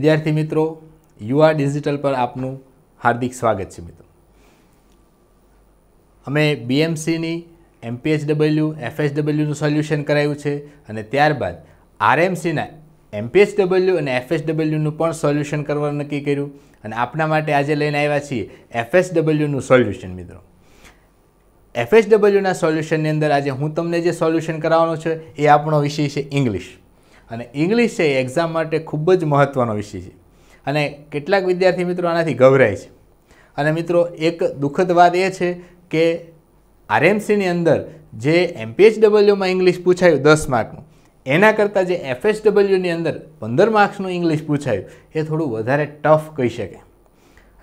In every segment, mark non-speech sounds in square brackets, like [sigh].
વિદ્યાર્થી મિત્રો યુવા ડિજિટલ પર આપનું હાર્દિક સ્વાગત છે મિત્રો અમે બીએમસીની એમપીએચડબલ્યુ એફએચડબલ્યુનું સોલ્યુશન કરાયું છે અને ત્યારબાદ આરએમસીના એમપીએચડબલ્યુ અને એફએચડબલ્યુનું પણ સોલ્યુશન કરવાનું નક્કી કર્યું અને આપના માટે આજે લઈને આવ્યા છીએ એફએચડબલ્યુનું સોલ્યુશન મિત્રો એફએચડબલ્યુના સોલ્યુશનની અંદર આજે હું તમને જે સોલ્યુશન કરાવવાનો છે એ આપણો વિષય છે ઇંગ્લિશ અને ઇંગ્લિશ છે એ એક્ઝામ માટે ખૂબ જ મહત્ત્વનો વિષય છે અને કેટલાક વિદ્યાર્થી મિત્રો આનાથી ગભરાય છે અને મિત્રો એક દુઃખદ વાત એ છે કે આરએમસીની અંદર જે એમપીએચડબલ્યુમાં ઇંગ્લિશ પૂછાયું દસ માર્કનું એના કરતાં જે એફએસડબલ્યુની અંદર પંદર માર્ક્સનું ઇંગ્લિશ પૂછાયું એ થોડું વધારે ટફ કહી શકે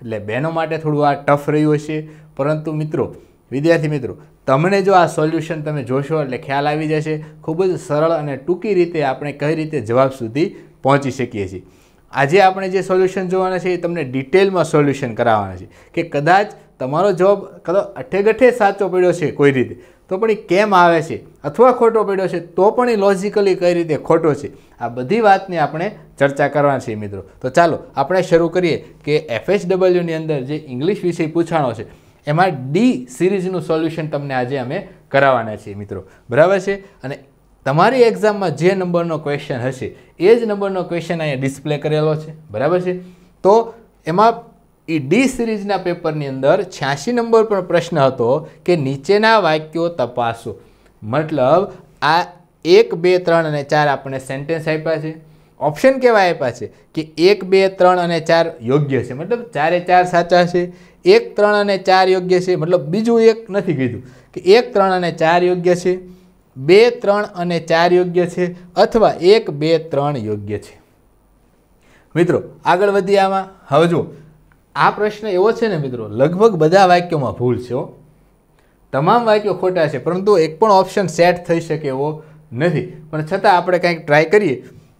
એટલે બહેનો માટે થોડું આ ટફ રહ્યું હશે પરંતુ મિત્રો વિદ્યાર્થી મિત્રો તમને જો આ સોલ્યુશન તમે જોશો એટલે ખ્યાલ આવી જશે ખૂબ જ સરળ અને ટૂંકી રીતે આપણે કઈ રીતે જવાબ સુધી પહોંચી શકીએ છીએ આજે આપણે જે સોલ્યુશન જોવાના છે એ તમને ડિટેલમાં સોલ્યુશન કરાવવાના છે કે કદાચ તમારો જવાબ કદાચ અઠેગઠે સાચો પડ્યો છે કોઈ રીતે તો પણ એ કેમ આવે છે અથવા ખોટો પડ્યો છે તો પણ એ લોજિકલી કઈ રીતે ખોટો છે આ બધી વાતની આપણે ચર્ચા કરવાના છે મિત્રો તો ચાલો આપણે શરૂ કરીએ કે એફએસડબલ્યુની અંદર જે ઇંગ્લિશ વિષય પૂછાણો છે એમાં ડી સિરીઝનું સોલ્યુશન તમને આજે અમે કરાવવાના છીએ મિત્રો બરાબર છે અને તમારી એક્ઝામમાં જે નંબરનો ક્વેશ્ચન હશે એ જ નંબરનો ક્વેશ્ચન અહીંયા ડિસ્પ્લે કરેલો છે બરાબર છે તો એમાં એ ડી સિરીઝના પેપરની અંદર છ્યાસી નંબર પણ પ્રશ્ન હતો કે નીચેના વાક્યો તપાસો મતલબ આ એક બે ત્રણ અને ચાર આપણે સેન્ટેન્સ આપ્યા છે ઓપ્શન કેવા આપ્યા છે કે એક બે ત્રણ અને ચાર યોગ્ય છે મતલબ ચારે ચાર સાચા છે એક ત્રણ અને ચાર યોગ્ય છે મતલબ બીજું એક નથી કીધું કે એક ત્રણ અને ચાર યોગ્ય છે બે ત્રણ અને ચાર યોગ્ય છે અથવા એક બે ત્રણ યોગ્ય છે મિત્રો આગળ વધીએ આમાં હવે જુઓ આ પ્રશ્ન એવો છે ને મિત્રો લગભગ બધા વાક્યોમાં ભૂલ છે તમામ વાક્યો ખોટા છે પરંતુ એક પણ ઓપ્શન સેટ થઈ શકે એવો નથી પણ છતાં આપણે કાંઈક ટ્રાય કરીએ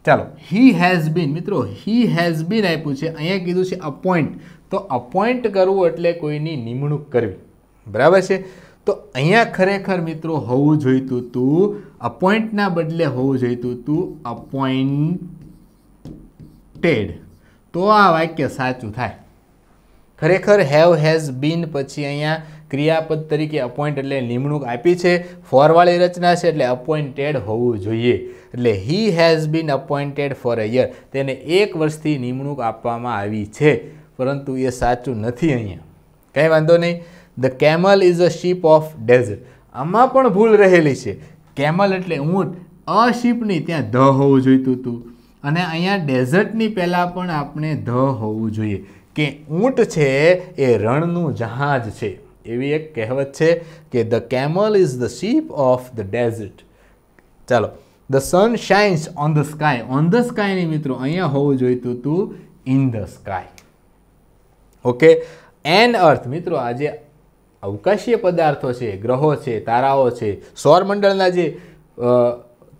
ચાલો હી હેઝ બીન મિત્રો હી હેઝ બીન આપ્યું છે અહીંયા કીધું છે અપોઇન્ટ તો અપોઇન્ટ કરવું એટલે કોઈની નિમણૂક કરવી બરાબર છે તો અહીંયા ખરેખર મિત્રો હોવું જોઈતું તું અપોઇન્ટના બદલે હોવું જોઈતું તું અપોઇન્ટેડ તો આ વાક્ય સાચું થાય ખરેખર હેવ હેઝ બીન પછી અહીંયા ક્રિયાપદ તરીકે અપોઇન્ટ એટલે નિમણૂક આપી છે ફોરવાળી રચના છે એટલે અપોઇન્ટેડ હોવું જોઈએ એટલે he has been appointed for a year તેને એક વર્ષથી નિમણૂક આપવામાં આવી છે પરંતુ એ સાચું નથી અહીંયા કંઈ વાંધો નહીં the camel is a ship of desert આમાં પણ ભૂલ રહેલી છે કેમલ એટલે ઊંટ અ શીપની ત્યાં ધ હોવું જોઈતું હતું અને અહીંયા ડેઝર્ટની પહેલાં પણ આપણે ધ હોવું જોઈએ કે ઊંટ છે એ રણનું જહાજ છે એવી એક કહેવત છે કે the camel is the ship of the desert ચાલો the sun shines on the sky on the sky નહીં મિત્રો અહીંયા હોવું જોઈતું હતું ઇન ધ સ્કાય ઓકે એન અર્થ મિત્રો આજે અવકાશીય પદાર્થો છે ગ્રહો છે તારાઓ છે સૌરમંડળના જે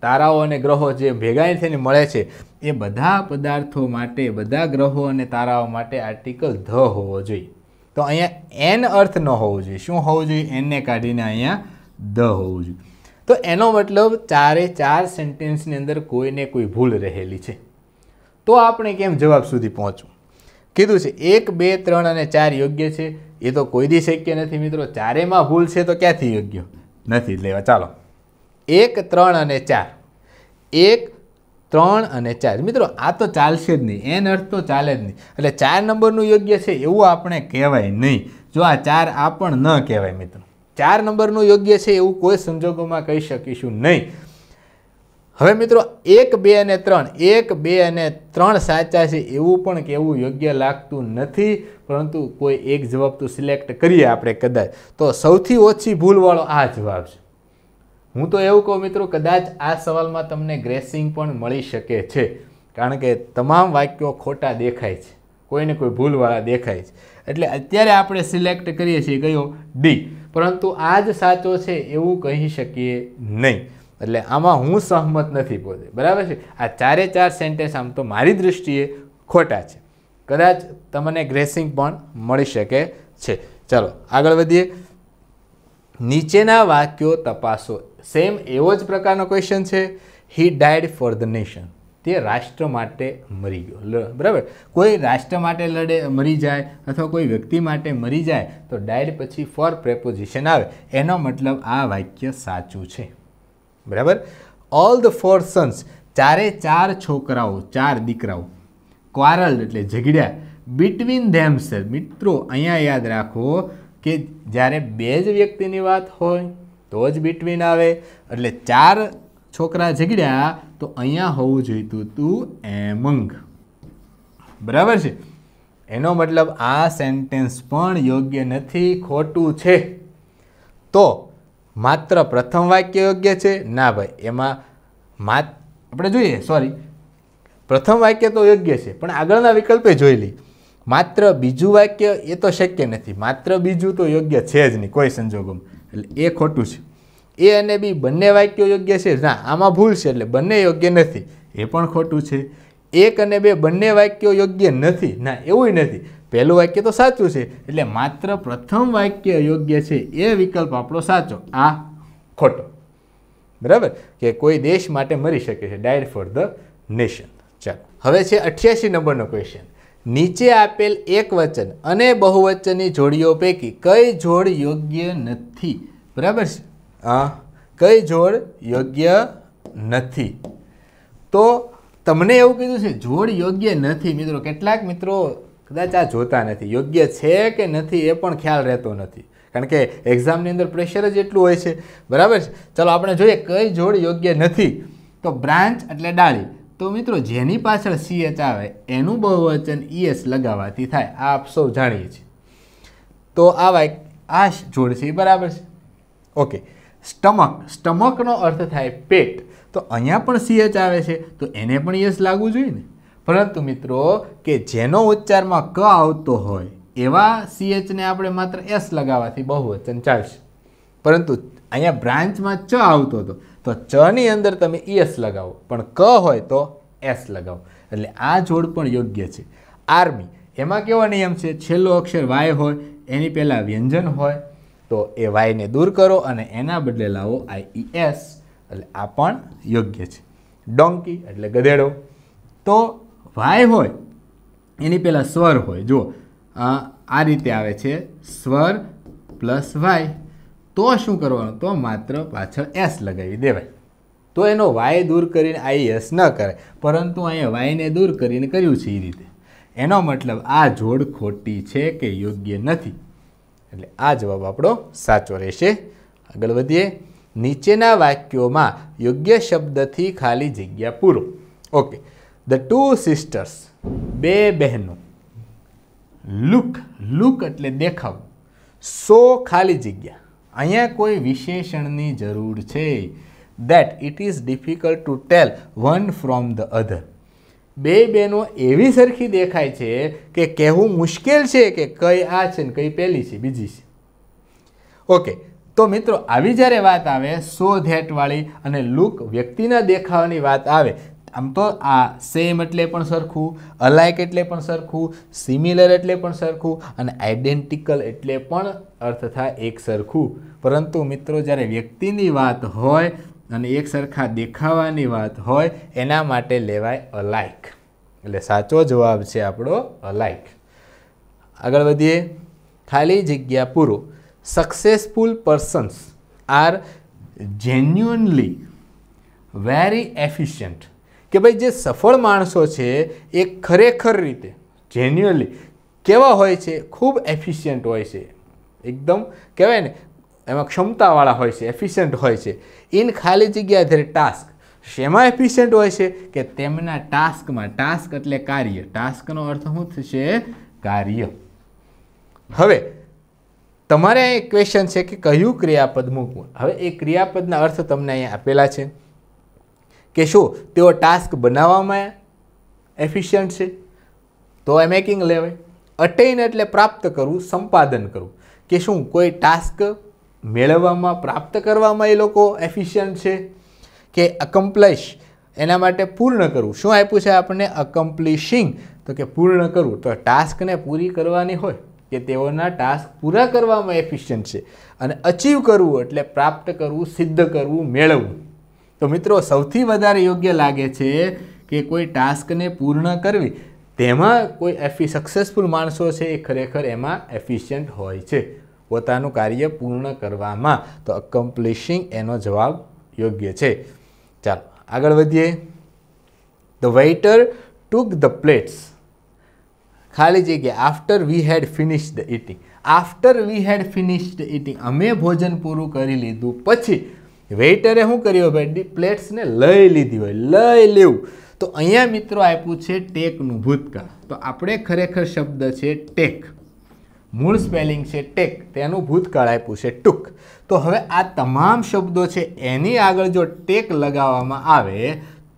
તારાઓ અને ગ્રહો જે ભેગાઈ થઈને મળે છે એ બધા પદાર્થો માટે બધા ગ્રહો અને તારાઓ માટે આર્ટિકલ ધ હોવો જોઈએ તો અહીંયા એન અર્થ ન હોવો જોઈએ શું હોવું જોઈએ એનને કાઢીને અહીંયા દ હોવું જોઈએ તો એનો મતલબ ચારે ચાર સેન્ટેન્સની અંદર કોઈને કોઈ ભૂલ રહેલી છે તો આપણે કેમ જવાબ સુધી પહોંચવું કીધું છે એક બે ત્રણ અને ચાર યોગ્ય છે એ તો કોઈ દી શક્ય નથી મિત્રો ચારેમાં ભૂલ છે તો ક્યાંથી યોગ્ય નથી લેવા ચાલો એક ત્રણ અને ચાર એક ત્રણ અને ચાર મિત્રો આ તો ચાલશે જ નહીં એન અર્થ તો ચાલે જ નહીં એટલે ચાર નંબરનું યોગ્ય છે એવું આપણે કહેવાય નહીં જો આ ચાર આ પણ ન કહેવાય મિત્રો ચાર નંબરનું યોગ્ય છે એવું કોઈ સંજોગોમાં કહી શકીશું નહીં હવે મિત્રો એક બે અને ત્રણ એક બે અને ત્રણ સાચા છે એવું પણ કહેવું યોગ્ય લાગતું નથી પરંતુ કોઈ એક જવાબ તો સિલેક્ટ કરીએ આપણે કદાચ તો સૌથી ઓછી ભૂલવાળો આ જવાબ છે હું તો એવું કહું મિત્રો કદાચ આ સવાલમાં તમને ગ્રેસિંગ પણ મળી શકે છે કારણ કે તમામ વાક્યો ખોટા દેખાય છે કોઈને કોઈ ભૂલવાળા દેખાય છે એટલે અત્યારે આપણે સિલેક્ટ કરીએ છીએ ગયો ડી પરંતુ આ જ સાચો છે એવું કહી શકીએ નહીં એટલે આમાં હું સહમત નથી પોતે બરાબર છે આ ચારે ચાર સેન્ટેન્સ આમ તો મારી દૃષ્ટિએ ખોટા છે કદાચ તમને ગ્રેસિંગ પણ મળી શકે છે ચલો આગળ વધીએ નીચેના વાક્યો તપાસો સેમ એવો જ પ્રકારનો ક્વેશ્ચન છે he died for the nation તે રાષ્ટ્ર માટે મરી ગયો બરાબર કોઈ રાષ્ટ્ર માટે લડે મરી જાય અથવા કોઈ વ્યક્તિ માટે મરી જાય તો ડાયડ પછી ફોર પ્રેપોઝિશન આવે એનો મતલબ આ વાક્ય સાચું છે બરાબર ઓલ ધ ફોર સન્સ ચારે ચાર છોકરાઓ ચાર દીકરાઓ ક્વારલ એટલે ઝઘડ્યા બિટવીન ધેમ મિત્રો અહીંયા યાદ રાખો કે જ્યારે બે જ વ્યક્તિની વાત હોય તો જ બિટવીન આવે એટલે ચાર છોકરા ઝઘડ્યા તો અહીંયા હોવું જોઈતું તું એમંગ બરાબર છે એનો મતલબ આ સેન્ટેન્સ પણ યોગ્ય નથી ખોટું છે તો માત્ર પ્રથમ વાક્ય યોગ્ય છે ના ભાઈ એમાં મા આપણે જોઈએ સોરી પ્રથમ વાક્ય તો યોગ્ય છે પણ આગળના વિકલ્પે જોઈ લઈ માત્ર બીજું વાક્ય એ તો શક્ય નથી માત્ર બીજું તો યોગ્ય છે જ નહીં કોઈ સંજોગોમાં એટલે એ ખોટું છે એ અને બી બંને વાક્યો યોગ્ય છે ના આમાં ભૂલ છે એટલે બંને યોગ્ય નથી એ પણ ખોટું છે એક અને બે બંને વાક્યો યોગ્ય નથી ના એવું નથી પહેલું વાક્ય તો સાચું છે એટલે માત્ર પ્રથમ વાક્ય યોગ્ય છે એ વિકલ્પ આપણો સાચો આ ખોટો બરાબર કે કોઈ દેશ માટે મરી શકે છે ડાયડ ફોર ધ નેશન ચાલો હવે છે અઠ્યાસી નંબરનો ક્વેશ્ચન નીચે આપેલ એક વચન અને બહુવચનની જોડીઓ પૈકી કઈ જોડ યોગ્ય નથી બરાબર છે હા કઈ જોડ યોગ્ય નથી તો તમને એવું કીધું છે જોડ યોગ્ય નથી મિત્રો કેટલાક મિત્રો કદાચ આ જોતા નથી યોગ્ય છે કે નથી એ પણ ખ્યાલ રહેતો નથી કારણ કે એક્ઝામની અંદર પ્રેશર જ એટલું હોય છે બરાબર છે ચલો આપણે જોઈએ કઈ જોડ યોગ્ય નથી તો બ્રાન્ચ એટલે ડાળી તો મિત્રો જેની પાછળ સી એચ આવે એનું બહુવચન ઈએસ e લગાવવાથી થાય આપ સૌ જાણીએ છીએ તો આવા આ જોડ છે બરાબર છે ઓકે સ્ટમક સ્ટમકનો અર્થ થાય પેટ તો અહીંયા પણ સી એચ આવે છે તો એને પણ યસ e લાગવું જોઈએ ને પરંતુ મિત્રો કે જેનો ઉચ્ચારમાં ક આવતો હોય એવા સી સીએચને આપણે માત્ર એસ લગાવવાથી બહુવચન ચાલશે પરંતુ અહીંયા બ્રાન્ચમાં ચ આવતો હતો તો ચ ની અંદર તમે એસ લગાવો પણ ક હોય તો એસ લગાવો એટલે આ જોડ પણ યોગ્ય છે આર્મી એમાં કેવો નિયમ છે છેલ્લો અક્ષર વાય હોય એની પહેલાં વ્યંજન હોય તો એ વાયને દૂર કરો અને એના બદલે લાવો આઈ એસ e એટલે આ પણ યોગ્ય છે ડોંકી એટલે ગધેડો તો વાય હોય એની પહેલાં સ્વર હોય જુઓ આ રીતે આવે છે સ્વર પ્લસ વાય તો શું કરવાનું તો માત્ર પાછળ એસ લગાવી દેવાય તો એનો વાય દૂર કરીને આઈ એસ ન કરે પરંતુ અહીંયા વાયને દૂર કરીને કર્યું છે એ રીતે એનો મતલબ આ જોડ ખોટી છે કે યોગ્ય નથી એટલે આ જવાબ આપણો સાચો રહેશે આગળ વધીએ નીચેના વાક્યોમાં યોગ્ય શબ્દથી ખાલી જગ્યા પૂરો ઓકે ધ ટુ સિસ્ટર્સ બે બહેનો લુક લુક એટલે દેખાવ સો ખાલી જગ્યા અહીંયા કોઈ વિશેષણની જરૂર છે that it is difficult to tell one from the other બે બેનો એવી સરખી દેખાય છે કે કહેવું મુશ્કેલ છે કે કઈ આ છે ને કઈ પહેલી છે બીજી છે ઓકે તો મિત્રો આવી જ્યારે વાત આવે સો ધેટવાળી અને લુક વ્યક્તિના દેખાવાની વાત આવે આમ તો આ સેમ એટલે પણ સરખું અલાયક એટલે પણ સરખું સિમિલર એટલે પણ સરખું અને આઇડેન્ટિકલ એટલે પણ અર્થ થાય એક સરખું પરંતુ મિત્રો જ્યારે વ્યક્તિની વાત હોય અને એક સરખા દેખાવાની વાત હોય એના માટે લેવાય અલાઈક એટલે સાચો જવાબ છે આપણો અલાયક આગળ વધીએ ખાલી જગ્યા પૂરો successful persons are genuinely very efficient કે ભાઈ જે સફળ માણસો છે એ ખરેખર રીતે જેન્યુઅલી કેવા હોય છે ખૂબ એફિશિયન્ટ હોય છે એકદમ કહેવાય ને એમાં ક્ષમતાવાળા હોય છે એફિશિયન્ટ હોય છે ઇન ખાલી જગ્યા જ્યારે ટાસ્ક શેમાં એફિશિયન્ટ હોય છે કે તેમના ટાસ્કમાં ટાસ્ક એટલે કાર્ય ટાસ્કનો અર્થ શું થશે કાર્ય હવે તમારે એક ક્વેશ્ચન છે કે કયું ક્રિયાપદ મૂકવું હવે એ ક્રિયાપદના અર્થ તમને અહીંયા આપેલા છે કે શું તેઓ ટાસ્ક બનાવવામાં એફિશિયન્ટ છે તો એ મેકિંગ લેવાય અટેઈન એટલે પ્રાપ્ત કરવું સંપાદન કરવું કે શું કોઈ ટાસ્ક મેળવવામાં પ્રાપ્ત કરવામાં એ લોકો એફિશિયન્ટ છે કે અકમ્પ્લેશ એના માટે પૂર્ણ કરવું શું આપ્યું છે આપણને અકમ્પ્લિશિંગ તો કે પૂર્ણ કરવું તો ટાસ્કને પૂરી કરવાની હોય કે તેઓના ટાસ્ક પૂરા કરવામાં એફિશિયન્ટ છે અને અચીવ કરવું એટલે પ્રાપ્ત કરવું સિદ્ધ કરવું મેળવવું તો મિત્રો સૌથી વધારે યોગ્ય લાગે છે કે કોઈ ટાસ્કને પૂર્ણ કરવી તેમાં કોઈ એફી સક્સેસફુલ માણસો છે એ ખરેખર એમાં એફિશિયન્ટ હોય છે પોતાનું કાર્ય પૂર્ણ કરવામાં તો અકમ્પ્લિશિંગ એનો જવાબ યોગ્ય છે ચાલો આગળ વધીએ the waiter took the plates ખાલી જગ્યા after we had finished eating after we had finished eating અમે ભોજન પૂરું કરી લીધું પછી વેઇટરે શું કર્યું ભાઈ પ્લેટ્સને લઈ લીધી હોય લઈ લેવું તો અહીંયા મિત્રો આપ્યું છે ટેકનું ભૂતકાળ તો આપણે ખરેખર શબ્દ છે ટેક મૂળ સ્પેલિંગ છે ટેક તેનું ભૂતકાળ આપ્યું છે ટૂંક તો હવે આ તમામ શબ્દો છે એની આગળ જો ટેક લગાવવામાં આવે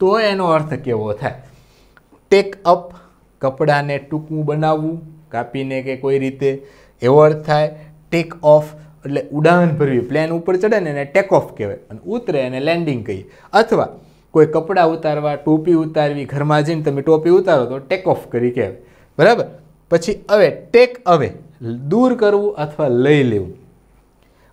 તો એનો અર્થ કેવો થાય ટેક અપ કપડાને ટૂંકવું બનાવવું કાપીને કે કોઈ રીતે એવો અર્થ થાય ટેક ઓફ એટલે ઉડાન ભરવી પ્લેન ઉપર ચડે ને એને ટેક ઓફ કહેવાય અને ઉતરે એને લેન્ડિંગ કહીએ અથવા કોઈ કપડાં ઉતારવા ટોપી ઉતારવી ઘરમાં જઈને તમે ટોપી ઉતારો તો ટેક ઓફ કરી કહેવાય બરાબર પછી હવે ટેક અવે દૂર કરવું અથવા લઈ લેવું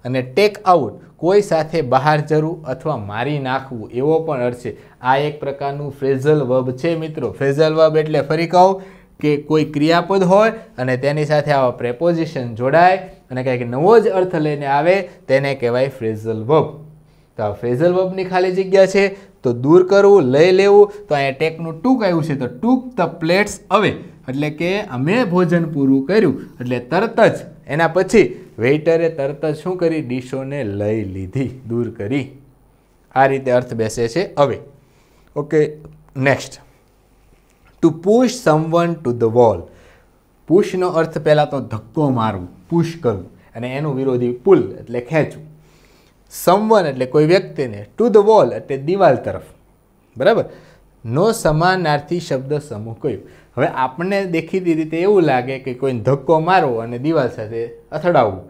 અને ટેક આઉટ કોઈ સાથે બહાર જવું અથવા મારી નાખવું એવો પણ અર્થ છે આ એક પ્રકારનું ફ્રેઝલ વબ છે મિત્રો ફ્રેઝલ વબ એટલે ફરી કહું કે કોઈ ક્રિયાપદ હોય અને તેની સાથે આવા પ્રેપોઝિશન જોડાય અને કંઈક નવો જ અર્થ લઈને આવે તેને કહેવાય ફ્રેઝલ વર્બ તો આ ફ્રેઝલ વર્બની ખાલી જગ્યા છે તો દૂર કરવું લઈ લેવું તો અહીંયા ટેકનું ટૂંક આવ્યું છે તો ટૂંક ધ પ્લેટ્સ અવે એટલે કે અમે ભોજન પૂરું કર્યું એટલે તરત જ એના પછી વેઇટરે તરત જ શું કરી ડીશોને લઈ લીધી દૂર કરી આ રીતે અર્થ બેસે છે હવે okay next to push someone to the wall પુશનો અર્થ પહેલાં તો ધક્કો મારવું પુશ કરવું અને એનું વિરોધી પુલ એટલે ખેંચવું સમવન એટલે કોઈ વ્યક્તિને ટુ ધ વોલ એટલે દિવાલ તરફ બરાબર નો સમાનાર્થી શબ્દ સમૂહ કયો હવે આપણને દેખીતી રીતે એવું લાગે કે કોઈને ધક્કો મારવો અને દિવાલ સાથે અથડાવવું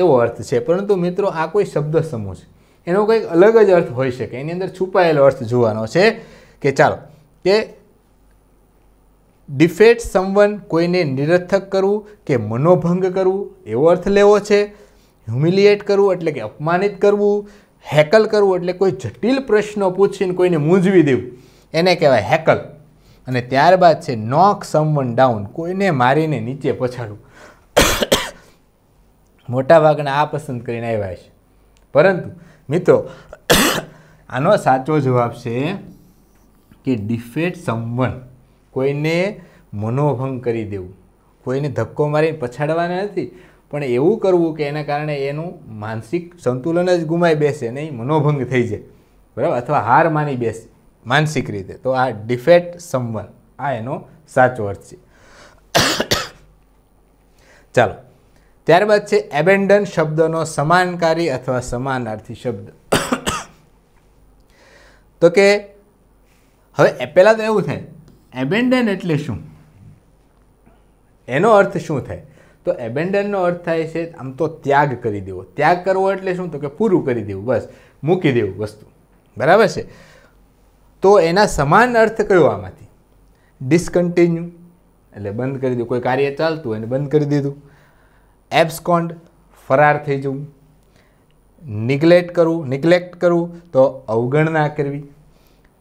એવો અર્થ છે પરંતુ મિત્રો આ કોઈ શબ્દ સમૂહ છે એનો કંઈક અલગ જ અર્થ હોઈ શકે એની અંદર છુપાયેલો અર્થ જોવાનો છે કે ચાલો કે ડિફેટ સમવન કોઈને નિરર્થક કરવું કે મનોભંગ કરવું એવો અર્થ લેવો છે હ્યુમિલિએટ કરવું એટલે કે અપમાનિત કરવું હેકલ કરવું એટલે કોઈ જટિલ પ્રશ્નો પૂછીને કોઈને મૂંઝવી દેવું એને કહેવાય હેકલ અને ત્યારબાદ છે નોક સમવન ડાઉન કોઈને મારીને નીચે પછાડવું મોટાભાગના આ પસંદ કરીને આવ્યા છે પરંતુ મિત્રો આનો સાચો જવાબ છે કે ડિફેટ સમવન કોઈને મનોભંગ કરી દેવું કોઈને ધક્કો મારીને પછાડવાના નથી પણ એવું કરવું કે એના કારણે એનું માનસિક સંતુલન જ ગુમાઈ બેસે નહીં મનોભંગ થઈ જાય બરાબર અથવા હાર માની બેસે માનસિક રીતે તો આ ડિફેક્ટ સંવર આ એનો સાચો અર્થ છે ચાલો ત્યારબાદ છે એબેન્ડન શબ્દનો સમાનકારી અથવા સમાનાર્થી શબ્દ તો કે હવે પહેલાં તો એવું થાય એબેન્ડન એટલે શું એનો અર્થ શું થાય તો એબેન્ડનનો અર્થ થાય છે આમ તો ત્યાગ કરી દેવો ત્યાગ કરવો એટલે શું તો કે પૂરું કરી દેવું બસ મૂકી દેવું વસ્તુ બરાબર છે તો એના સમાન અર્થ કયો આમાંથી ડિસકન્ટિન્યુ એટલે બંધ કરી દીધું કોઈ કાર્ય ચાલતું એને બંધ કરી દીધું એબ્સકોન્ડ ફરાર થઈ જવું નિગ્લેક્ટ કરવું નિગ્લેક્ટ કરવું તો અવગણના કરવી